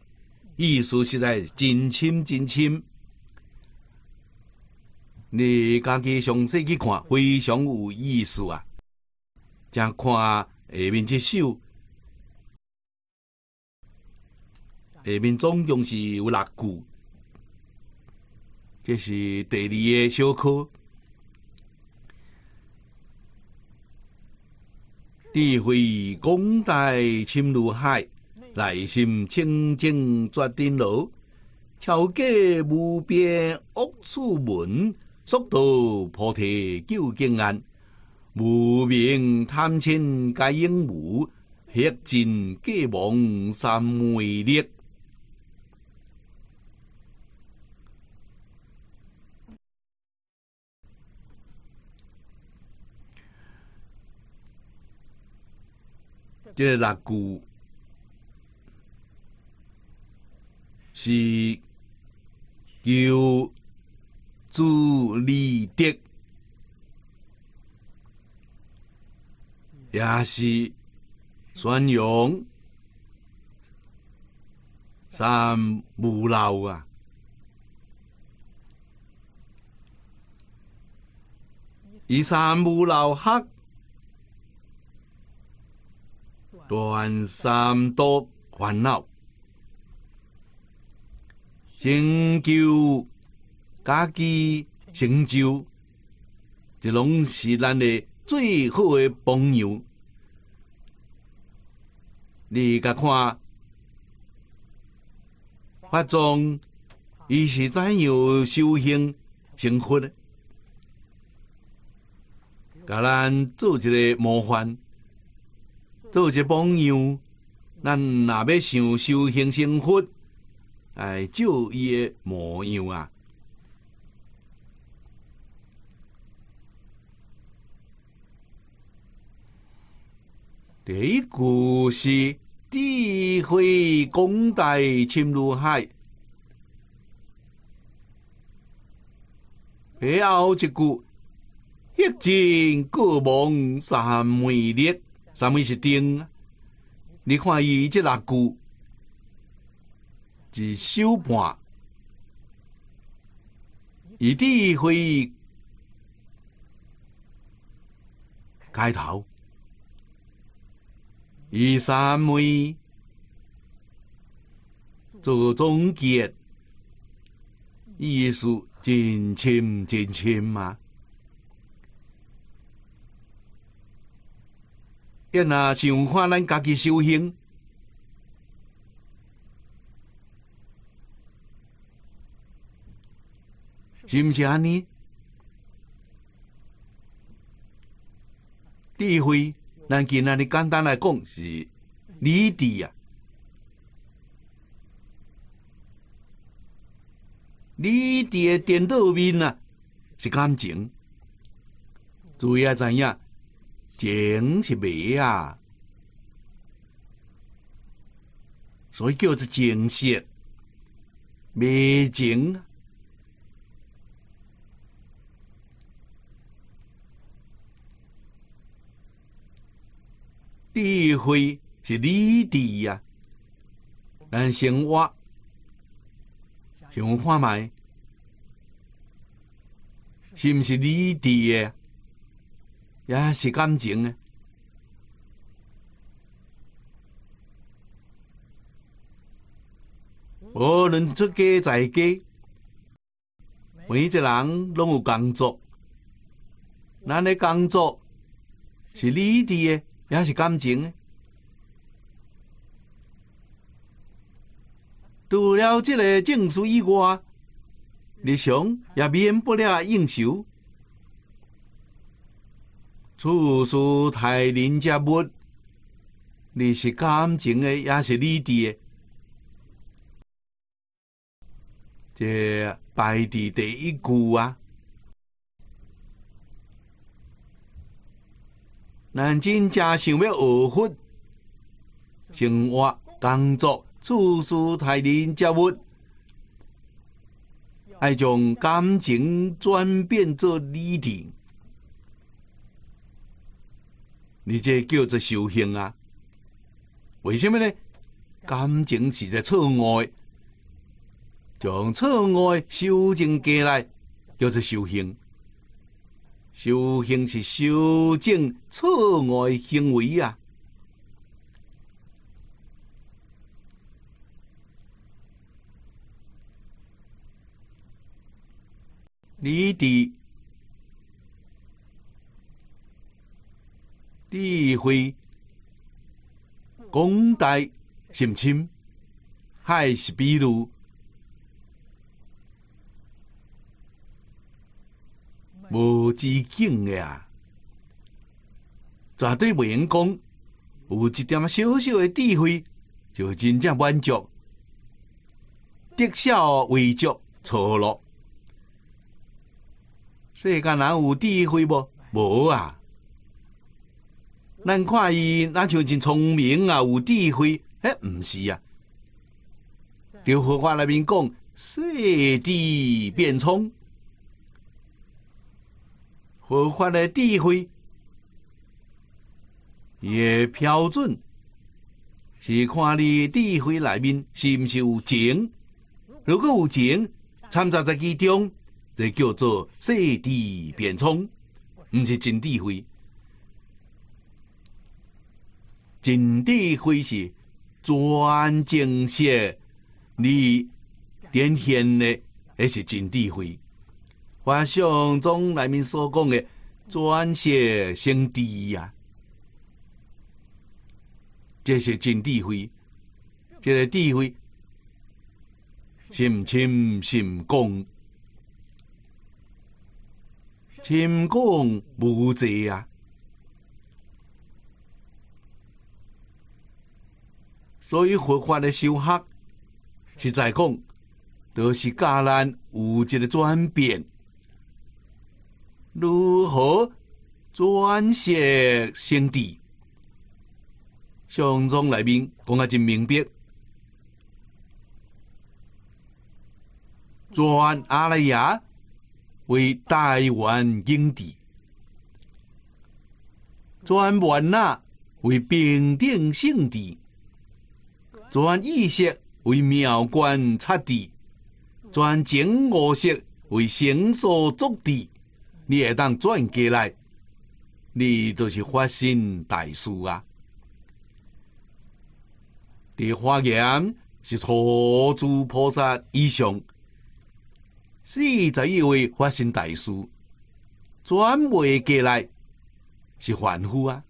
意思实在真深，真深。你家己详细去看，非常有意思啊！正看下面这首，下面总共是有六句，这是第二个小考。智慧广大深如海，内心清净绝顶楼，超过无边恶处门。速度，菩提究竟眼，无名贪嗔皆应无，吃尽皆往三昧里。这六句是叫。朱立德也是宣扬三无漏啊，以三无漏黑，断三多烦恼，成就。家己成就，就拢是咱的最好的榜样。你甲看，法中伊是怎样修行成佛呢？甲咱做一个模范，做一榜样。咱若要想修行成佛，哎，照伊的模样啊！第一句是“地灰光大深如海”，还后一句“一剑割梦三昧力，三昧是定你看伊这六句，是修半，一地灰开头。以三昧做总结，意思真深真深啊！要那想看咱家己修行，是毋是安尼？智慧。咱今仔日简单来讲是，礼的呀，礼的电脑面啊，是感情。注意啊，知影情是美啊，所以叫做情色，美情。第一是你智呀，但生活、生看买是毋是你的？也是感情呢。无论出家在家，每一个人拢有工作，咱的工作是你的？也是感情的，除了这个证书以外，日常也免不了应酬，处事待人接物，你是感情的，也是礼节的，这排在第一句啊。人真正想要学佛，生活、工作、处事待人接物，爱将感情转变做理性，你这叫做修行啊？为什么呢？感情是在错爱，从错爱修正过来，叫做修行。修行是修正错误的行为啊。你的智慧、广大信深，还是比如？无境见呀，绝对袂用讲。有一点小小的智慧，就真正满足。得少为足，错了。世间人有智慧无？无啊。咱看伊咱像真聪明啊，有智慧？迄毋是啊。就佛法内面讲，小智变聪。佛法的智慧，一标准是看你智慧内面是毋是有情。如果有情掺杂在其中，这叫做色地变空，毋是真智慧。真智慧是专精些你典现的，那是真智慧。花相中里面所讲的转谢生智啊，这是真智慧，这个智慧，深深深公，深公无罪啊。所以佛法的修学，实在讲，就是教人有一个转变。如何转摄圣地？上宗内面讲啊，真明白。转阿赖耶为大王经地，转般那为平定圣地，转意识为妙观差地，转整五识为行所足地。你会当转过来，你就是法身大师啊！伫法界是佛祖菩萨以上四十一位法身大师转未过来，是凡夫啊。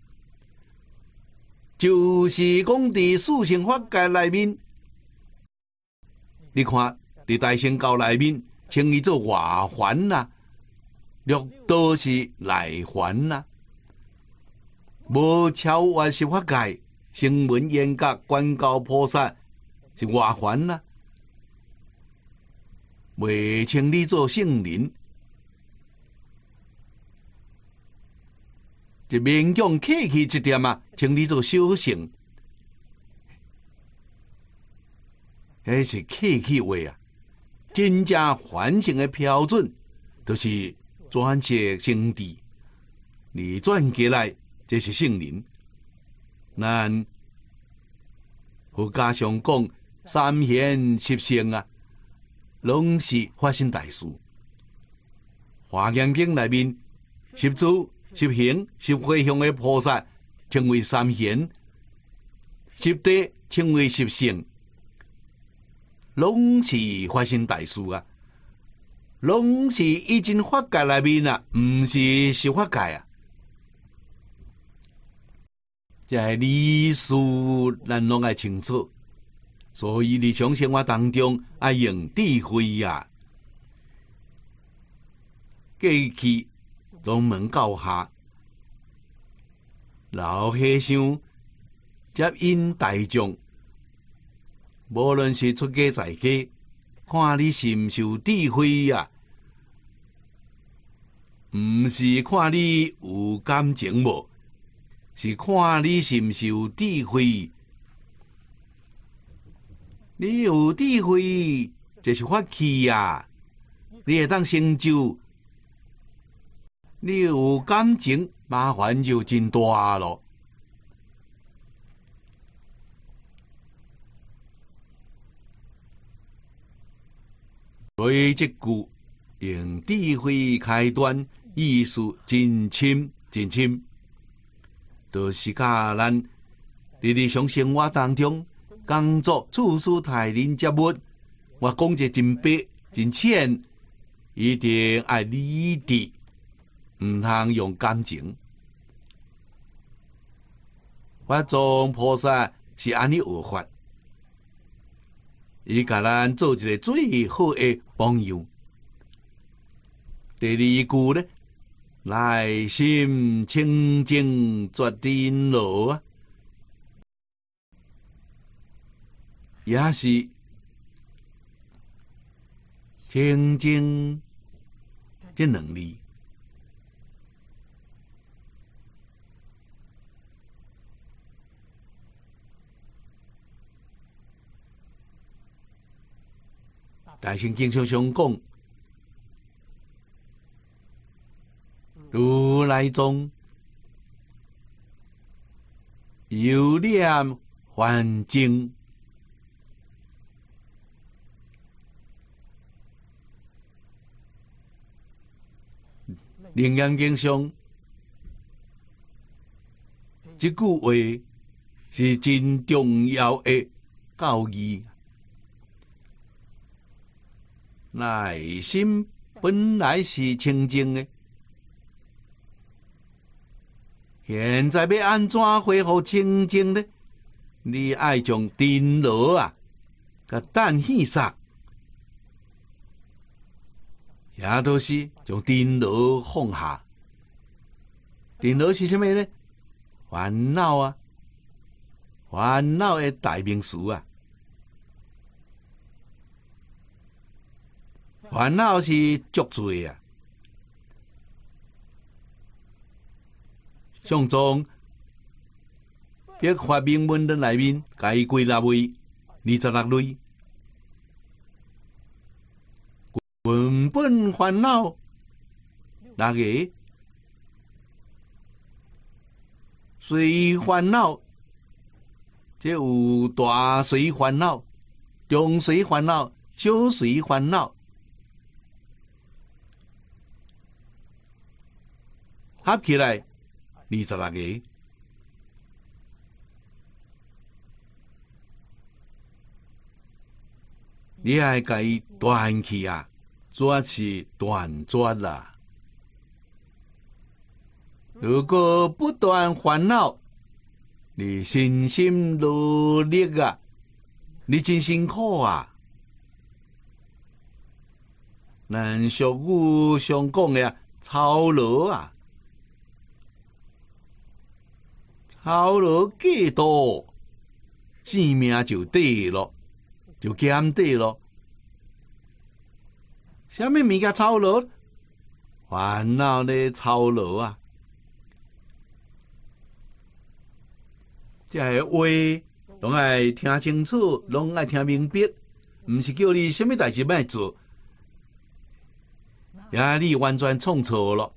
就是讲伫四形法界内面，你看伫大圣教内面称伊做外凡啊。六道是内环呐，无超越十法界，声闻、缘格观教、菩萨是外环呐，未称你做圣人，就勉强客气一点啊，请你做小圣，那是客气话啊。真正还圣的标准，就是。转借圣地，你转过来，这是圣灵。咱佛家上讲三贤十圣啊，拢是发生大事。华严经内面十祖十行、十位向的菩萨称为三贤，十德称为十圣，拢是发生大事啊。拢是已经法界内面啊，毋是是法界啊。即系历史，咱拢爱清楚，所以日常生活当中爱用智慧啊。过去龙门教下，老和尚接引大众，无论是出家在家，看你是毋是有智慧啊。毋是看你有感情无，是看你是毋是有智慧。你有智慧，就是发气啊，你会当成就。你有感情，麻烦就真大咯。所以，即句用智慧开端。意思真深，真深，就是教咱日日常生活当中工作处处待人接物，我讲者真白真浅，一定爱理智，的，通用感情。我种菩萨是安尼而法，伊教咱做一个最好的榜样。第二句呢？内心清净，绝颠落啊！也是清净的能力。大是经常常讲。如来中，有念幻境，灵光经上即句话是真重要的教义。内心本来是清净的。现在要安怎恢复清净呢？你爱将电脑啊，甲蛋献杀，也都是将电脑放下。电脑是甚物呢？烦恼啊，烦恼的代名词啊，烦恼是足罪啊。上宗，别法明文的内边，该归纳位？二十六类，根本烦恼，哪个？随烦恼，即有大随烦恼、中随烦恼、小随烦恼，合起来。二十八个，你也该断气啊！抓起断抓啦！如果不断烦恼，你辛辛苦苦啊，你真辛苦啊！咱俗语上讲的啊，操劳啊！操劳过多，性命就短了，就减短了。什么物件操劳？烦恼的操劳啊！这个话，拢爱听清楚，拢爱听明白。毋是叫你什么代志莫做，压你完全创错咯。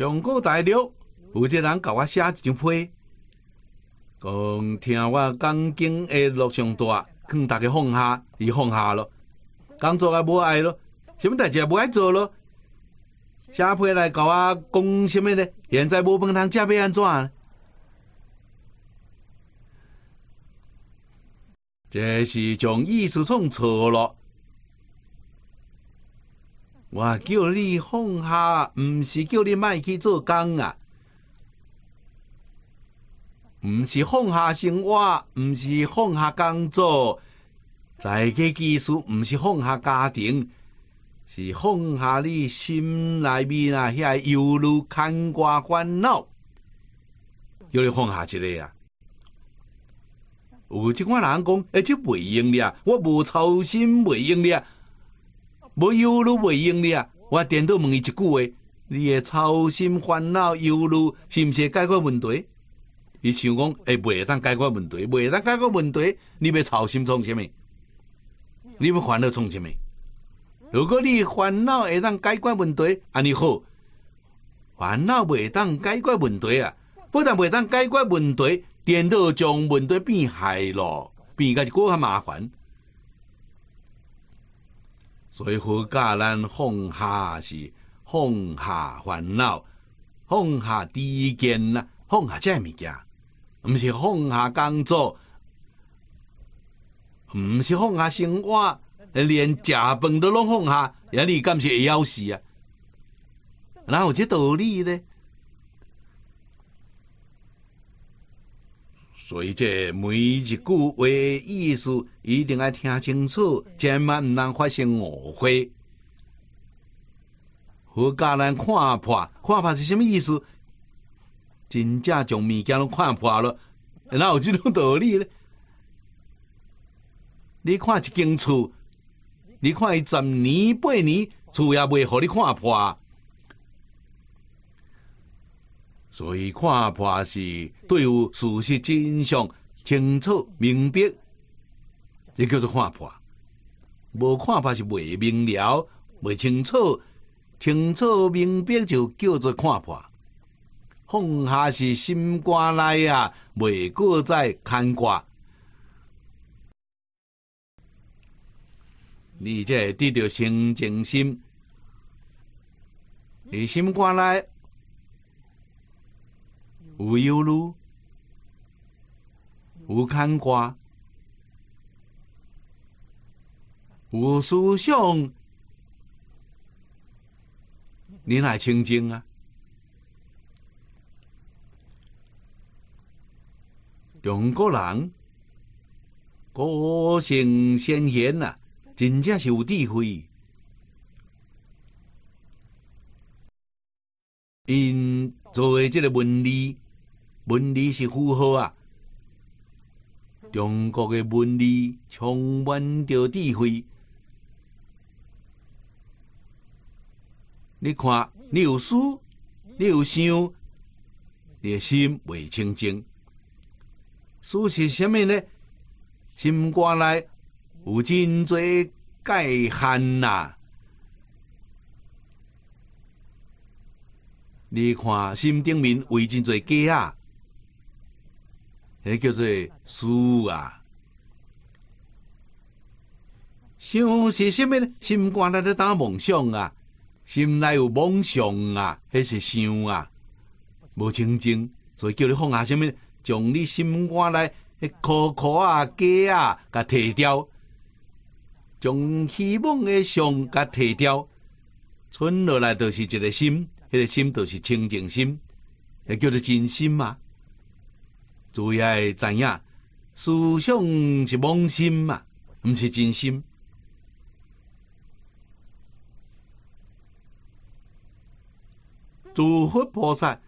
中国大陆有一个人甲我写一张批，讲听我讲经的录像带，劝大家放下，已放下咯，工作也无爱咯，什么代志也无爱做咯，写批来甲我讲什么呢？现在无办法，食，要安怎？这是将意思弄错了。我叫你放下，毋是叫你卖去做工啊！毋是放下生活，毋是放下工作，在个技术毋是放下家庭，是放下你心里面啊，遐犹如牵挂烦恼，叫你放下一个啊！有即款人讲，而这袂用的啊，我无操心，袂用的啊。无忧虑袂用哩啊！我颠倒问伊一句话：，你诶操心、烦恼、忧虑是毋是解决问题？伊想讲，会袂当解决问题，袂当解决问题，你要操心创啥物？你要烦恼创啥物？如果你烦恼会当解决问题，安尼好。烦恼袂当解决问题啊！不但袂当解决问题，颠倒将问题变害咯，变甲一个较麻烦。所以，佛教咱放下是放下烦恼，放下低见呐，放下这物件，毋是放下工作，毋是放下生活，连食饭都拢放下，也你敢是会枵死啊？哪有这道理呢？所以这每一句话的意思，一定要听清楚，千万唔能发生误会。何教人看破，看破是甚么意思？真正将物件都看破了，哪有这种道理呢？你看一间厝，你看伊十年八年，厝也未互你看破。所以看破是对有事实真相清楚明白，这叫做看破。无看破是未明了、未清楚，清楚明白就叫做看破。放下是心肝内啊，未搁再牵挂。你这得到清净心，你心肝内。无忧如，无牵挂，无思想，你来清净啊！中国人个性鲜贤啊，真正是有智慧。因做这个文理。文理是符号啊！中国的文理充满着智慧。你看，你有思，你有想，你心未清净。思是啥物呢？心肝内有真侪界限呐。你看，心顶面有真侪家。啊。迄叫做思啊，想是甚物呢？心肝内咧打梦想啊，心内有梦想啊，迄是想啊，无清净，所以叫你放下虾物，将你心肝内迄苦苦啊、假啊，甲摕掉，将希望的想甲摕掉，剩落来就是一个心，迄个心就是清净心，迄叫做真心嘛。主要会知影，思想是妄心嘛，毋是真心。诸佛菩萨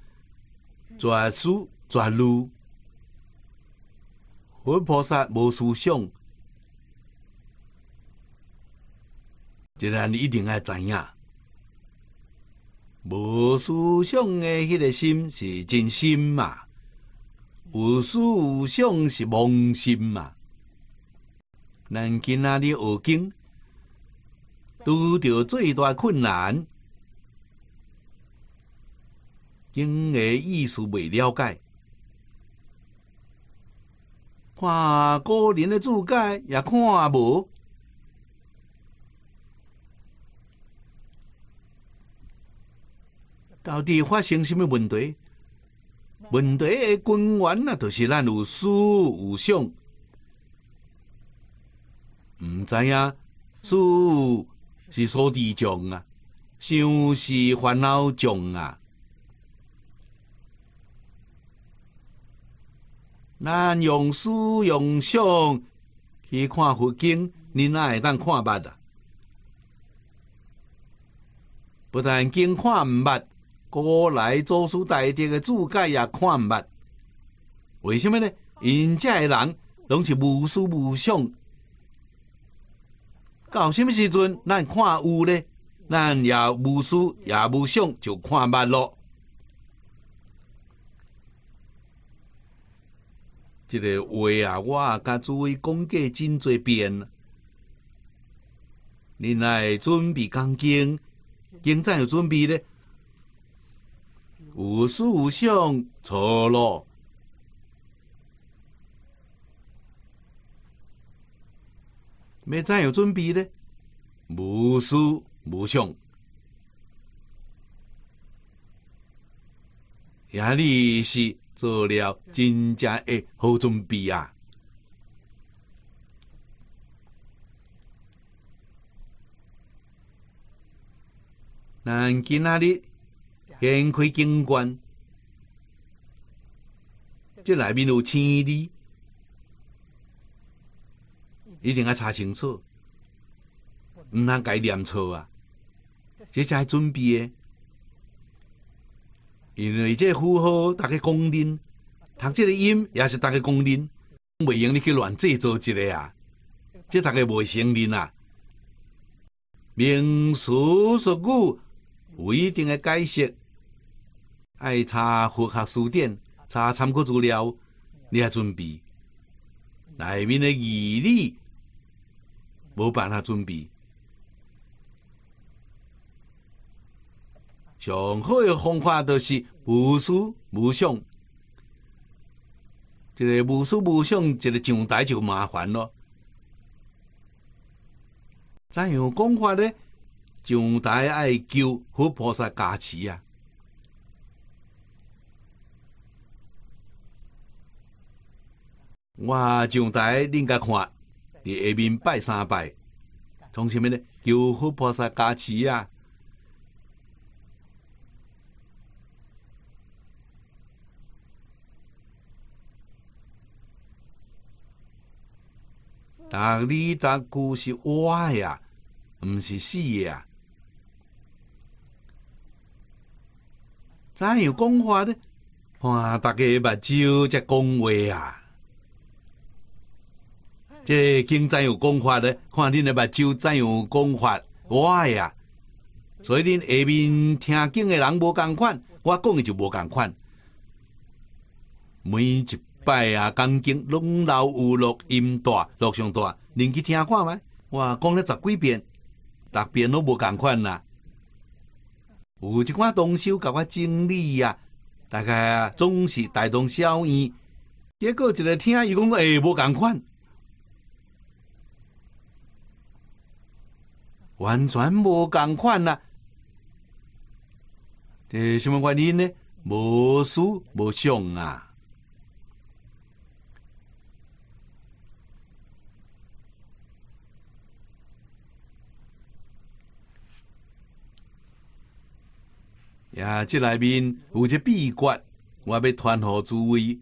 转思转虑，佛菩萨无思想，这人一定爱知影。无思想的迄个心是真心嘛？有思有想是妄心嘛？咱今仔日学经，拄到最大困难，经的意思未了解，看个人的注解也看无，到底发生什么问题？问题的根源啊，就是咱有思有想，毋知影思是所地障啊，想是烦恼障啊。咱用思用想去看佛经，你哪会当看捌啊？不但经看毋捌。过来做书大爹的注解也看唔捌，为什么呢？因遮的人拢是无思无想，到什么时阵咱看有呢？咱也无思也无想就看捌咯。这个话啊，我也甲诸位讲过真多遍了。恁来准备讲经，经筋要准备呢。有师有想错了。要怎样准备呢？无师无想。亚你是做了真正的好准备啊！咱今仔日。掀开景观，这内面有声律，一定要查清楚，唔通改念错啊！这才准备的，因为这符号大家公认，读这个音也是大家公认，袂用你去乱作造一个啊！这大家袂承认啊！名词术语有一定的解释。爱查佛学书典，查参考资料，你也准备。里面的义理，没办法准备。上好的方法就是无思无想。一个无思无想，一个上台就麻烦了。怎样讲法呢？上台爱叫佛菩萨加持啊！我上台，恁家看，在下面拜三拜，从什么呢？求佛菩萨加持啊！但呢，达故事歪呀，毋是事呀，怎样讲话呢？看大家目睭在讲话啊！这经怎样讲法咧？看恁的目睭怎样讲法？我呀，所以恁下面听经的人无共款，我讲的就无共款。每一拜啊，讲经拢老有录音带、录像带，恁去听看吗？我讲了十几遍，逐遍都无共款啊。有一寡东修甲我整理啊，大概啊，总是大同小异，结果一个听伊讲哎，无共款。完全无共款啊。这什么原因呢？无书无相啊！呀，这内面有一秘闭关，我要团伙诸位，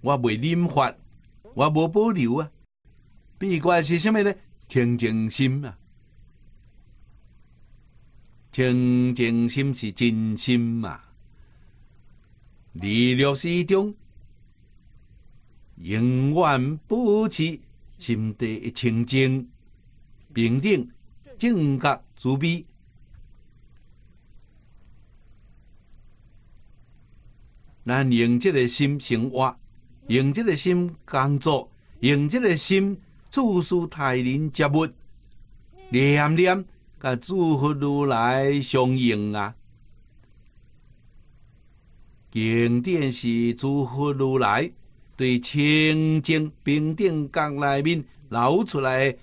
我未忍法，我无保留啊！闭关是什么呢？清净心啊，清净心是真心啊。二六四中，永远保持心地清净、平等、正觉足笔。咱用这个心生活，用这个心工作，用这个心。祝寿泰林接物，念念跟祝福如来相应啊！经典是祝福如来对清净平等觉内面流出来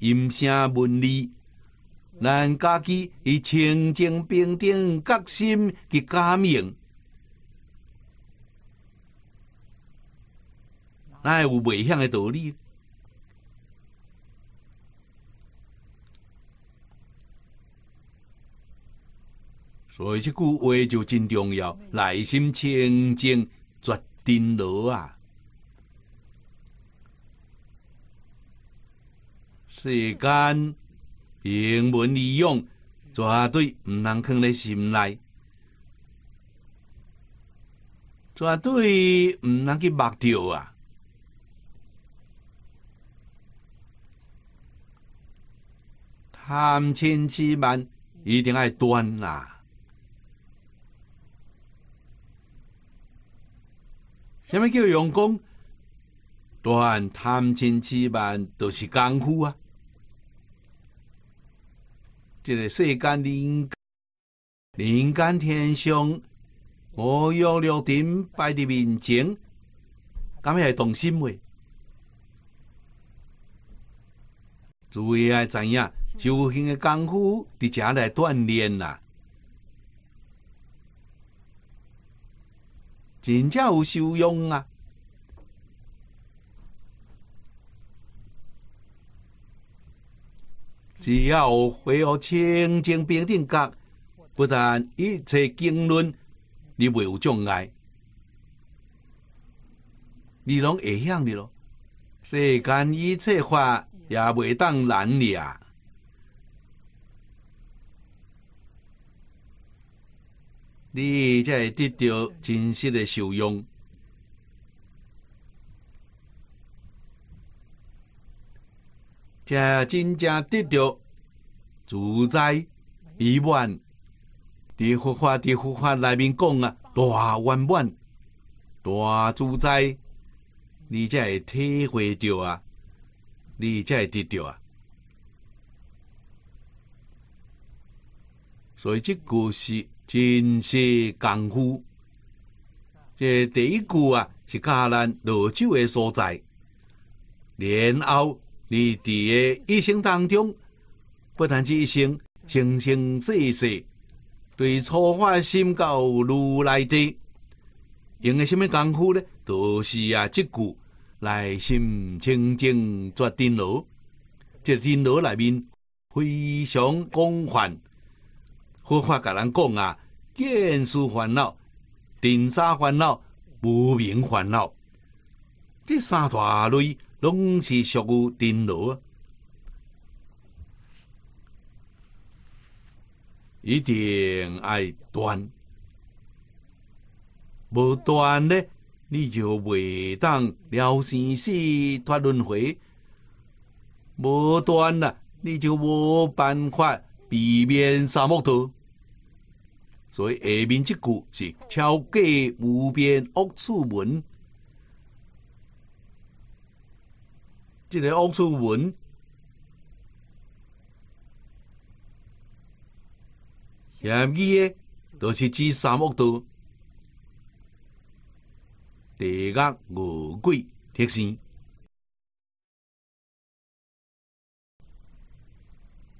音声文字，咱家己以清净平等觉心去感应，哪会有未向的道理？所以这句话就真重要，内心清净，绝顶牢啊！世间平文利用，绝对毋能藏在心内，绝对毋能去目掉啊！贪千痴慢，一定爱断啊！虾米叫用功？断贪嗔痴慢，都是功夫啊！即个世间人，人间天上，五欲六尘摆伫面前，敢会动心未？注意啊！知影，修行的功夫，伫遮来锻炼呐？真正有修养啊！只要学会清净平等觉，不然一切经论，你未有障碍。你拢会晓的咯，世间一切法也未当难你啊！你才会得到真实的受用，才真正得到自在圆满。伫佛法、伫佛法里面讲啊，大圆满、大自在，你才会体会到啊，你才会得到啊。所以这故事。真些功夫，这第一句啊是教咱落酒的所在。然后你伫诶一生当中，不但止一生，生生世世，对初发心到如来地，用的什么功夫呢？都是啊，即句内心清净做定力。这定力内面非常广泛。佛法甲咱讲啊，见思烦恼、定沙烦恼、无明烦恼，这三大类拢是属于定罗啊，一定爱断。无断咧，你就袂当了生死脱轮回；无断啊，你就无办法避免三恶道。所以下面即句是超过无边屋厝门。即个屋厝门，嫌疑诶，著是指三恶多。第一，恶鬼贴身。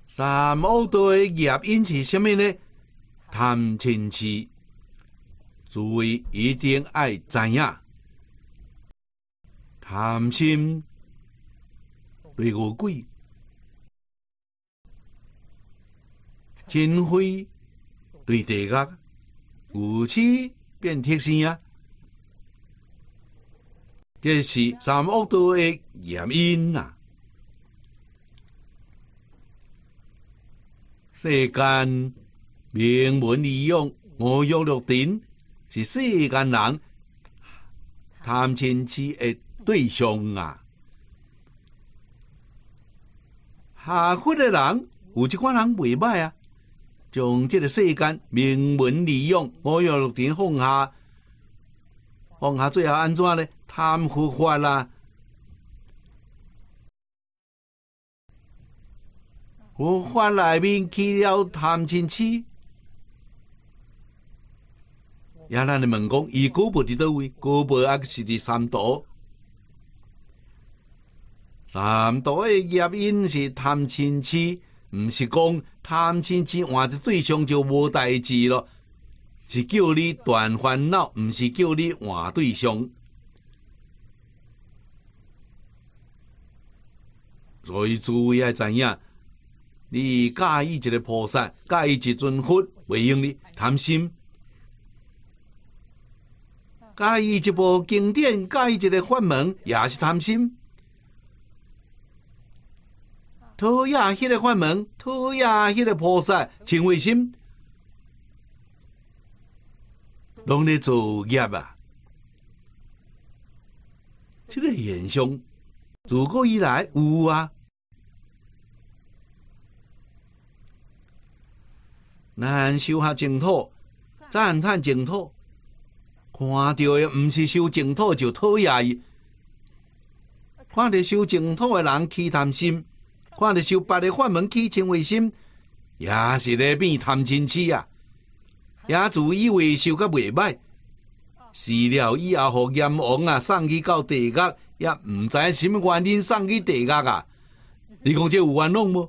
三恶多的逆因是甚物呢？探亲戚，诸位一定爱知道，贪心对恶鬼，金灰对地狱，有此便贴心啊！这是三恶道的原因啊！世间。名门利用我约六点，是世间人探亲戚的对象啊！下课的人有一款人唔卖啊？将呢个世间名门利用我约六点放下，放下最后安怎呢？贪腐化啦，互换内面起了探亲痴。也，咱嚟问讲，伊个菩伫在位，个菩啊，是伫三度，三度诶业因是贪嗔痴，毋是讲贪嗔痴换只对象就无代志咯，是叫你断烦恼，毋是叫你换对象。所以诸位爱知影，你介意一个菩萨，介意一尊佛，袂用咧贪心。盖依一部经典，盖依一个法门，也是贪心。讨厌迄个法门，讨厌迄个菩萨，情为心，拢咧作业啊！这个现象，自古以来有啊。咱修下净土，赞叹净土。看到的毋是修净土就讨厌伊，看到修净土的人起贪心，看到修别的法门起嗔恚心，也是在变贪嗔痴啊！也自以为修甲袂歹，死了以后互阎王啊送去到地狱，也毋知什么原因送去地狱啊！你讲这有冤枉无？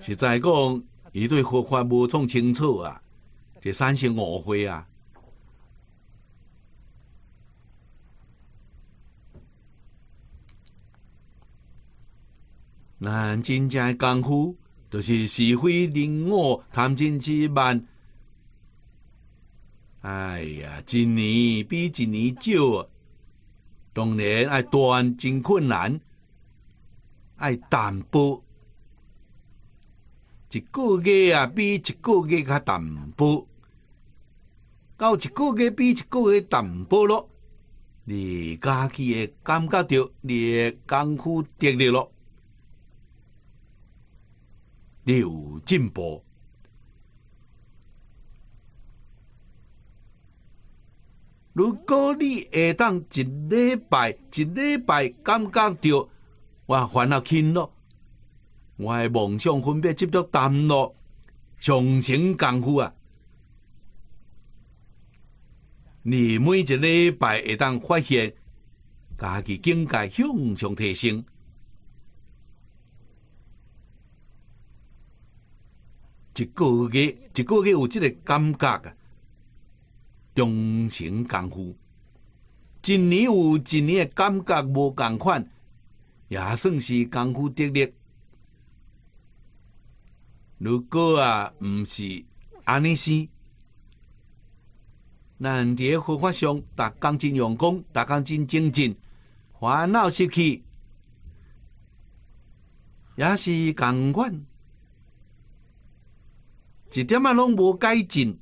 实在讲。伊对佛法无创清楚啊，就产生误会啊。咱真正的功夫，就是是非因我谈真知半。哎呀，一年比一年旧，当然爱断，真困难，爱淡薄。一个月啊，比一个月较淡薄，到一个月比一个月淡薄咯，你家己会感觉到你功夫突咯。有进步。如果你下当一礼拜一礼拜感觉到，哇，还恼轻咯。我诶梦想分别接触淡路，上情功夫啊！你每一礼拜会当发现，家己境界向上提升。一个月，一个月有即个感觉啊！长程功夫，一年有一年的感觉无共款，也算是功夫得力。如果啊，毋是安尼西，那人哋喺佛法上逐钢真用功，逐钢真精进，烦恼失去，也是共款，一点仔拢无改进。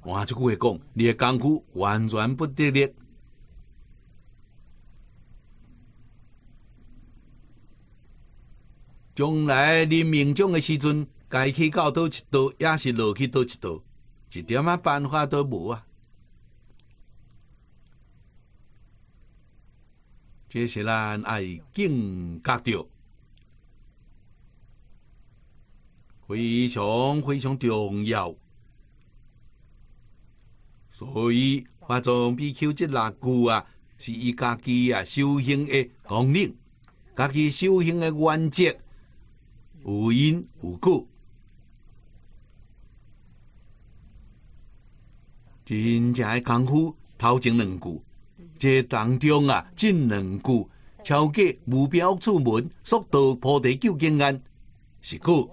换一句话讲，你诶功夫完全不得力。将来你命中的时阵，该去到倒一道，也是落去倒一道，一点仔办法都无啊！这是咱爱敬觉调，非常非常重要。所以，化妆比求职难过啊，是伊家己啊修行的纲领，家己修行的原则。无因无故，真正的功夫头前两句，这当中啊，前两句，超过目标出门，速度破地就惊安，是故。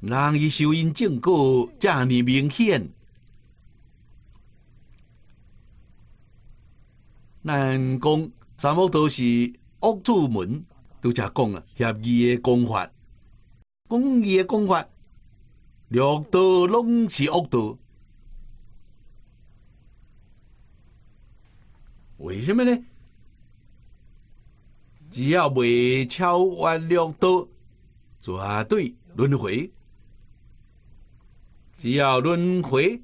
人伊收因正果，遮尔明显。难讲，三恶道是恶出门，都只讲啊，协议的讲法，讲气的讲法，六道拢是恶道，为什么呢？只要未超越六道，绝对轮回；只要轮回，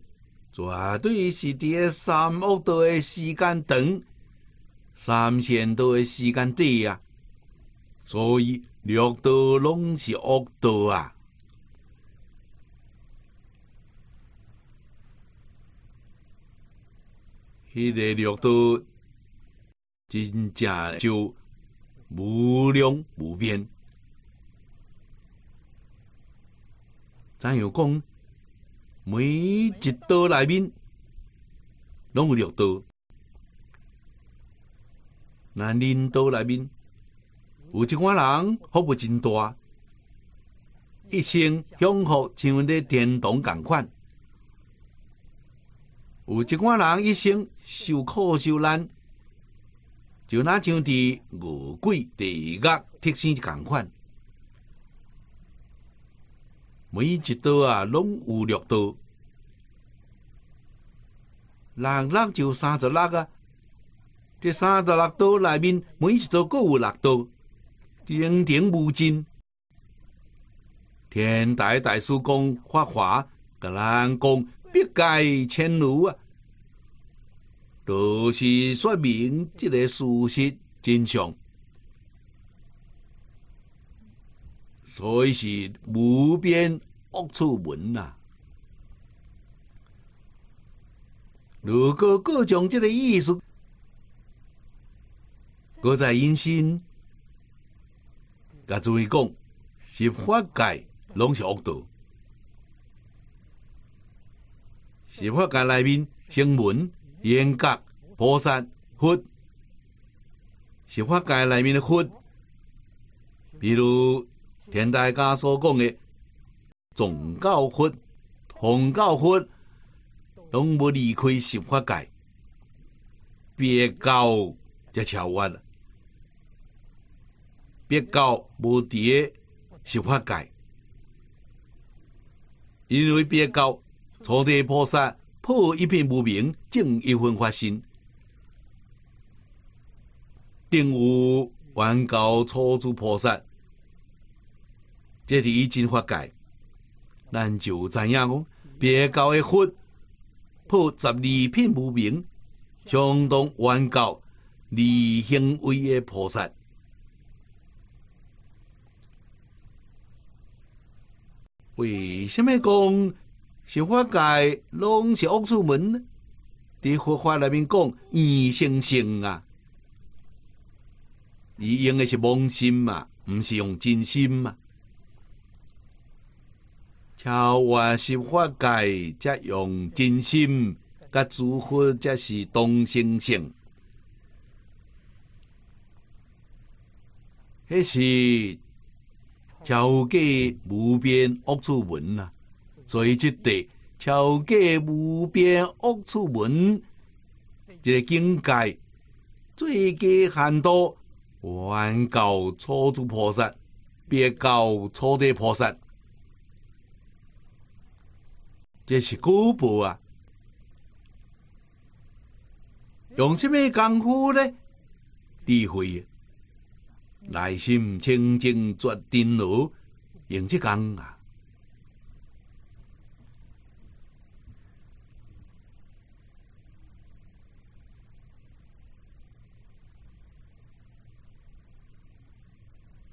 绝对是伫喺三恶道的时间长。三千多的时间短啊，所以六道拢是恶道啊。迄个六道真正就无量无边，怎样讲？每一道内面拢有六道。那领导那面有一寡人福报真大，一生享福像我天堂感款；有一寡人一生受苦受难，就那像在恶鬼地狱贴身感款。每一道啊，拢有六道，六道就三十六啊。这三十六道内面，每一道各有六道，顶顶无尽。天台大师讲：华，给人讲不该迁怒啊，都是说明即个事实真相，所以是无边恶处门啊。如果各种即个意思。我在因心，甲诸位讲，十法界拢是恶道。十法界内面，声闻、缘觉、菩萨、佛，十法界内面的佛，比如天台家所讲的总教佛、空教佛，拢要离开十法界，别教就超越了。别教无伫个修法界，因为别教初地菩萨破一片无明，正一分法性，定有圆教初住菩萨，这是已经法界。咱就知影讲，别教一佛破十二片无明，相当圆教二行为的菩萨。为什么讲十法界拢是恶主门呢？伫佛法里面讲，圆成性啊，伊用的是妄心嘛，毋是用真心嘛？超叫十法界则用真心，甲诸佛则是同性性。迄是。超过无边恶处门呐，所以这地敲击无边恶处门，这境界最佳限度，远搞初住菩萨，别搞初地菩萨，这是古佛啊，用什么功夫呢？智慧。内心清净，绝顶牢。用即功啊！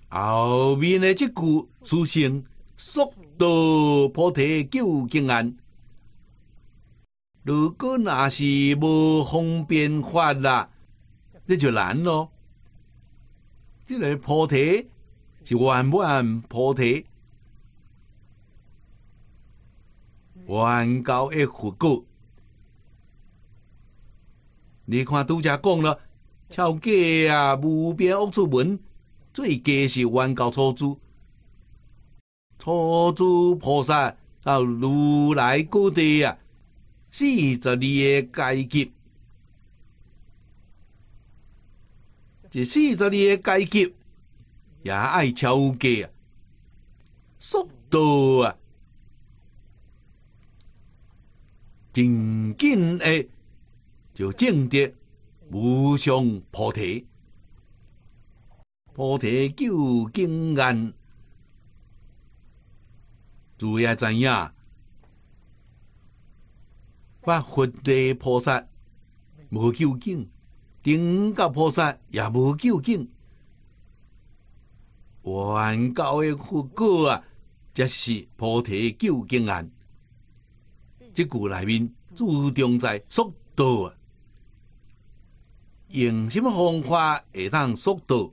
后面呢？这句书声，速度菩提救经案。如果那是无方便法啦，这就难咯。即个菩提，是万般菩提，万教一佛果。你看杜家讲了，超家啊，无边恶出门，最低是万教初祖，初祖菩萨到如来故地啊，四十二个阶级。这四十二也高级，也爱超格啊，速度啊，紧紧诶，就正得无上菩提，菩提究竟安？主要怎样？我佛地菩萨无究竟。顶个菩萨也无究竟，原教的佛果啊，则是菩提究竟案。即句内面注重在速度啊，用什么方法会当速度？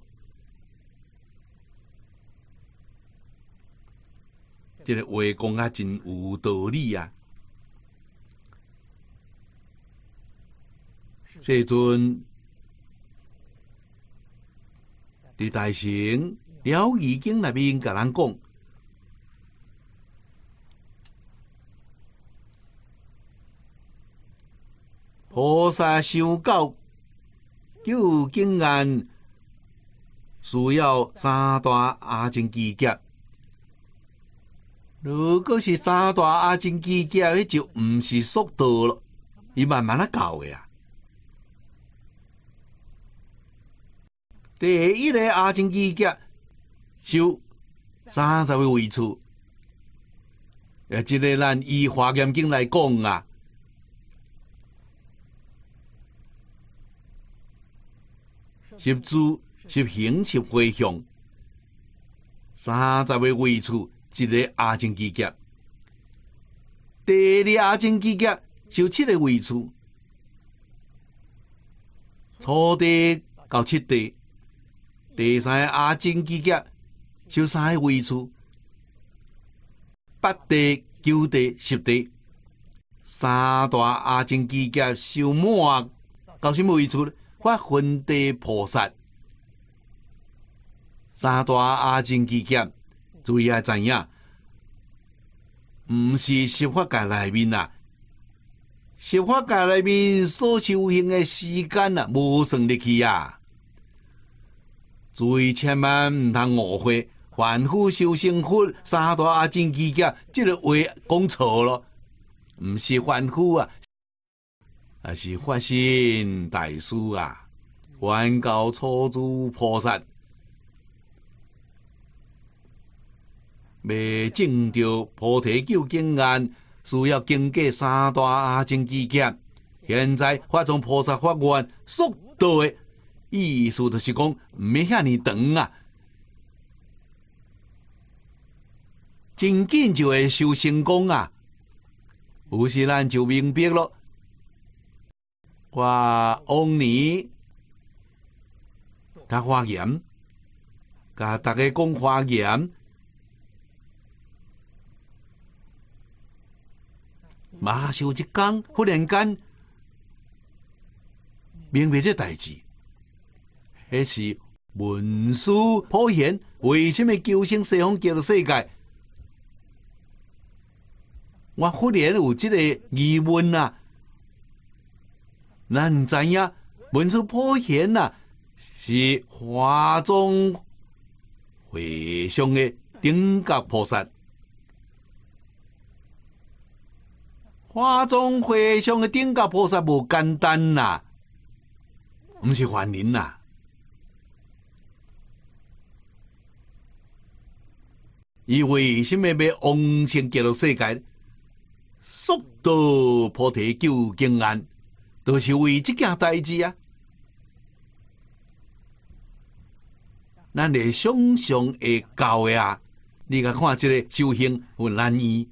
这个话讲啊，真有道理啊。这阵。大神了，已经那边甲人讲，菩萨修道究竟然需要三大阿境境界。如果是三大阿境境界，伊就毋是速度咯，伊慢慢的教呀。第一个癌症季节，收三十个位数。诶，即个咱以化验镜来讲啊，十字、十行、十回行，三十个位数。一个癌症季节，第二个癌症季节，收七个位数，初地到七地。第三个阿境机甲修三个位置，八地九地十地，三大阿境机甲修满到什么位置处？发昏地菩萨，三大阿境机甲注意啊！怎样？毋是十法界内面啊，十法界内面所修行的时间啊，无算入去啊！注意，千万毋通误会，凡夫修成佛，三大阿境之即个话讲错了，毋是凡夫啊，而是发心大师啊，梵高初祖菩萨，未证到菩提究竟案，需要经过三大阿境之现在化宗菩萨法愿，速度。意思就是讲，毋系遐尼长啊，真紧就会修成功啊。有时咱就明白咯。我往年他发言，个大家讲发言，马上一讲，忽然间明白这代志。迄是文殊普贤？为什么救生西方极乐世界？我忽然有这个疑问啊！咱知影文殊普贤啊，是华中会相的顶甲菩萨。华中会相的顶格菩萨无简单呐，毋是凡人呐。伊为什么要往生极乐世界？速到菩提救经难，都是为即件代志啊！咱你想想会教诶啊？你甲看即个修行有难易？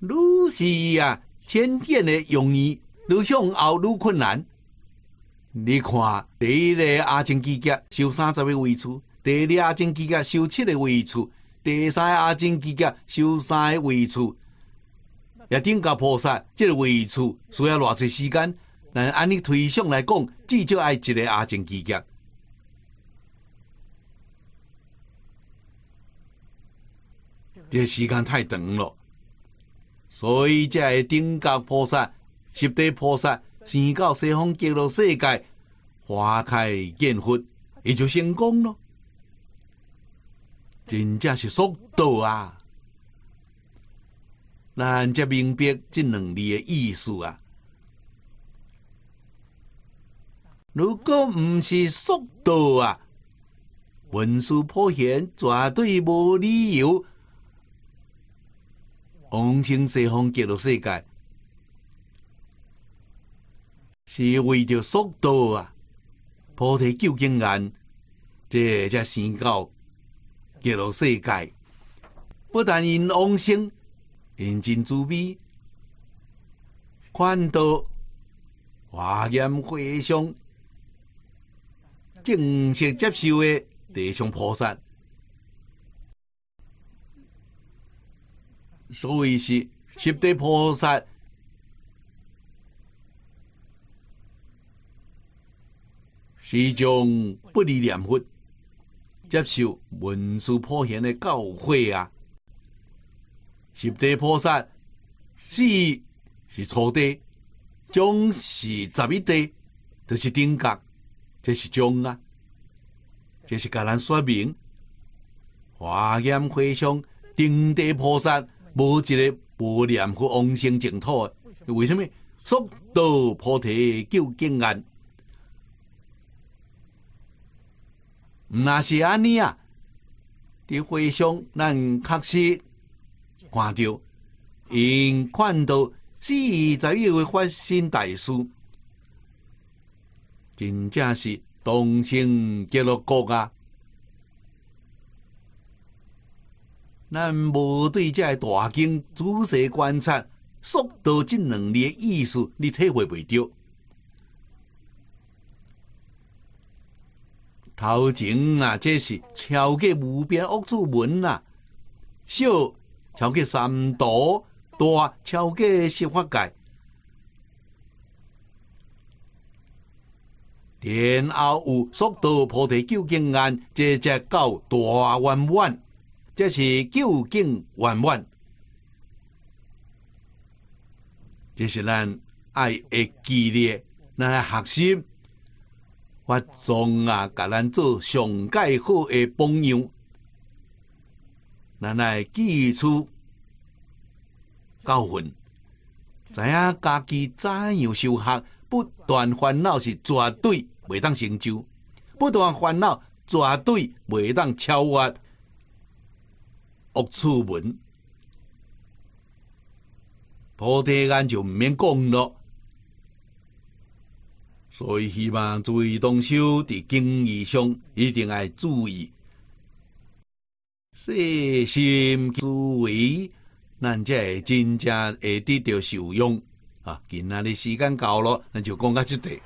愈是啊浅天的容易，愈向后愈困难。你看，第一个阿境机甲修三十个位处，第二个阿境机甲修七个位处。第三阿境集结修三位处，要顶甲菩萨，即位处需要偌侪时间。但按你推想来讲，至少爱一个阿境集结，即时间太长了。所以才会顶甲菩萨、十地菩萨、先到西方极乐世界，花开见佛，伊就成功了。真正是速度啊！咱才明白这两字的意思啊。如果毋是速度啊，文殊普贤绝对无理由往生西方极乐世界，是为着速度啊！菩提究竟然，这才升到极乐世界不但因往生，因真慈悲，看到华严会上正式接受的地上菩萨，所以是十地菩萨是一种不离念佛。接受文殊普贤的教诲啊！十地菩萨是是初地，中是十一地，这是顶格，这是中啊，这是甲咱说明。华严会上定地菩萨无一个无念去往生净土，为什么？速度菩提究竟安。那是安尼啊！伫会上，咱确实看到，因看到，意在又会发生大事，真正是东心结了国啊！咱无对这大经仔细观察，速度即两列意思，你体会袂到。头前啊，这是超过无边屋主门啊，小超过三朵，大超过十法界，然后有速度菩提究竟案，这只狗大圆满，这是究竟圆满，这是咱爱的激烈，咱来学习。我总啊，甲咱做上介好诶榜样，咱来记出教训，知影家己怎样修学，不断烦恼是绝对袂当成就，不断烦恼绝对袂当超越恶趣门，菩提根就毋免讲了。所以，希望注意动手伫经营上一定要注意，细心思维，咱才真正会得到受用啊！今仔日时间到了，咱就讲到即第。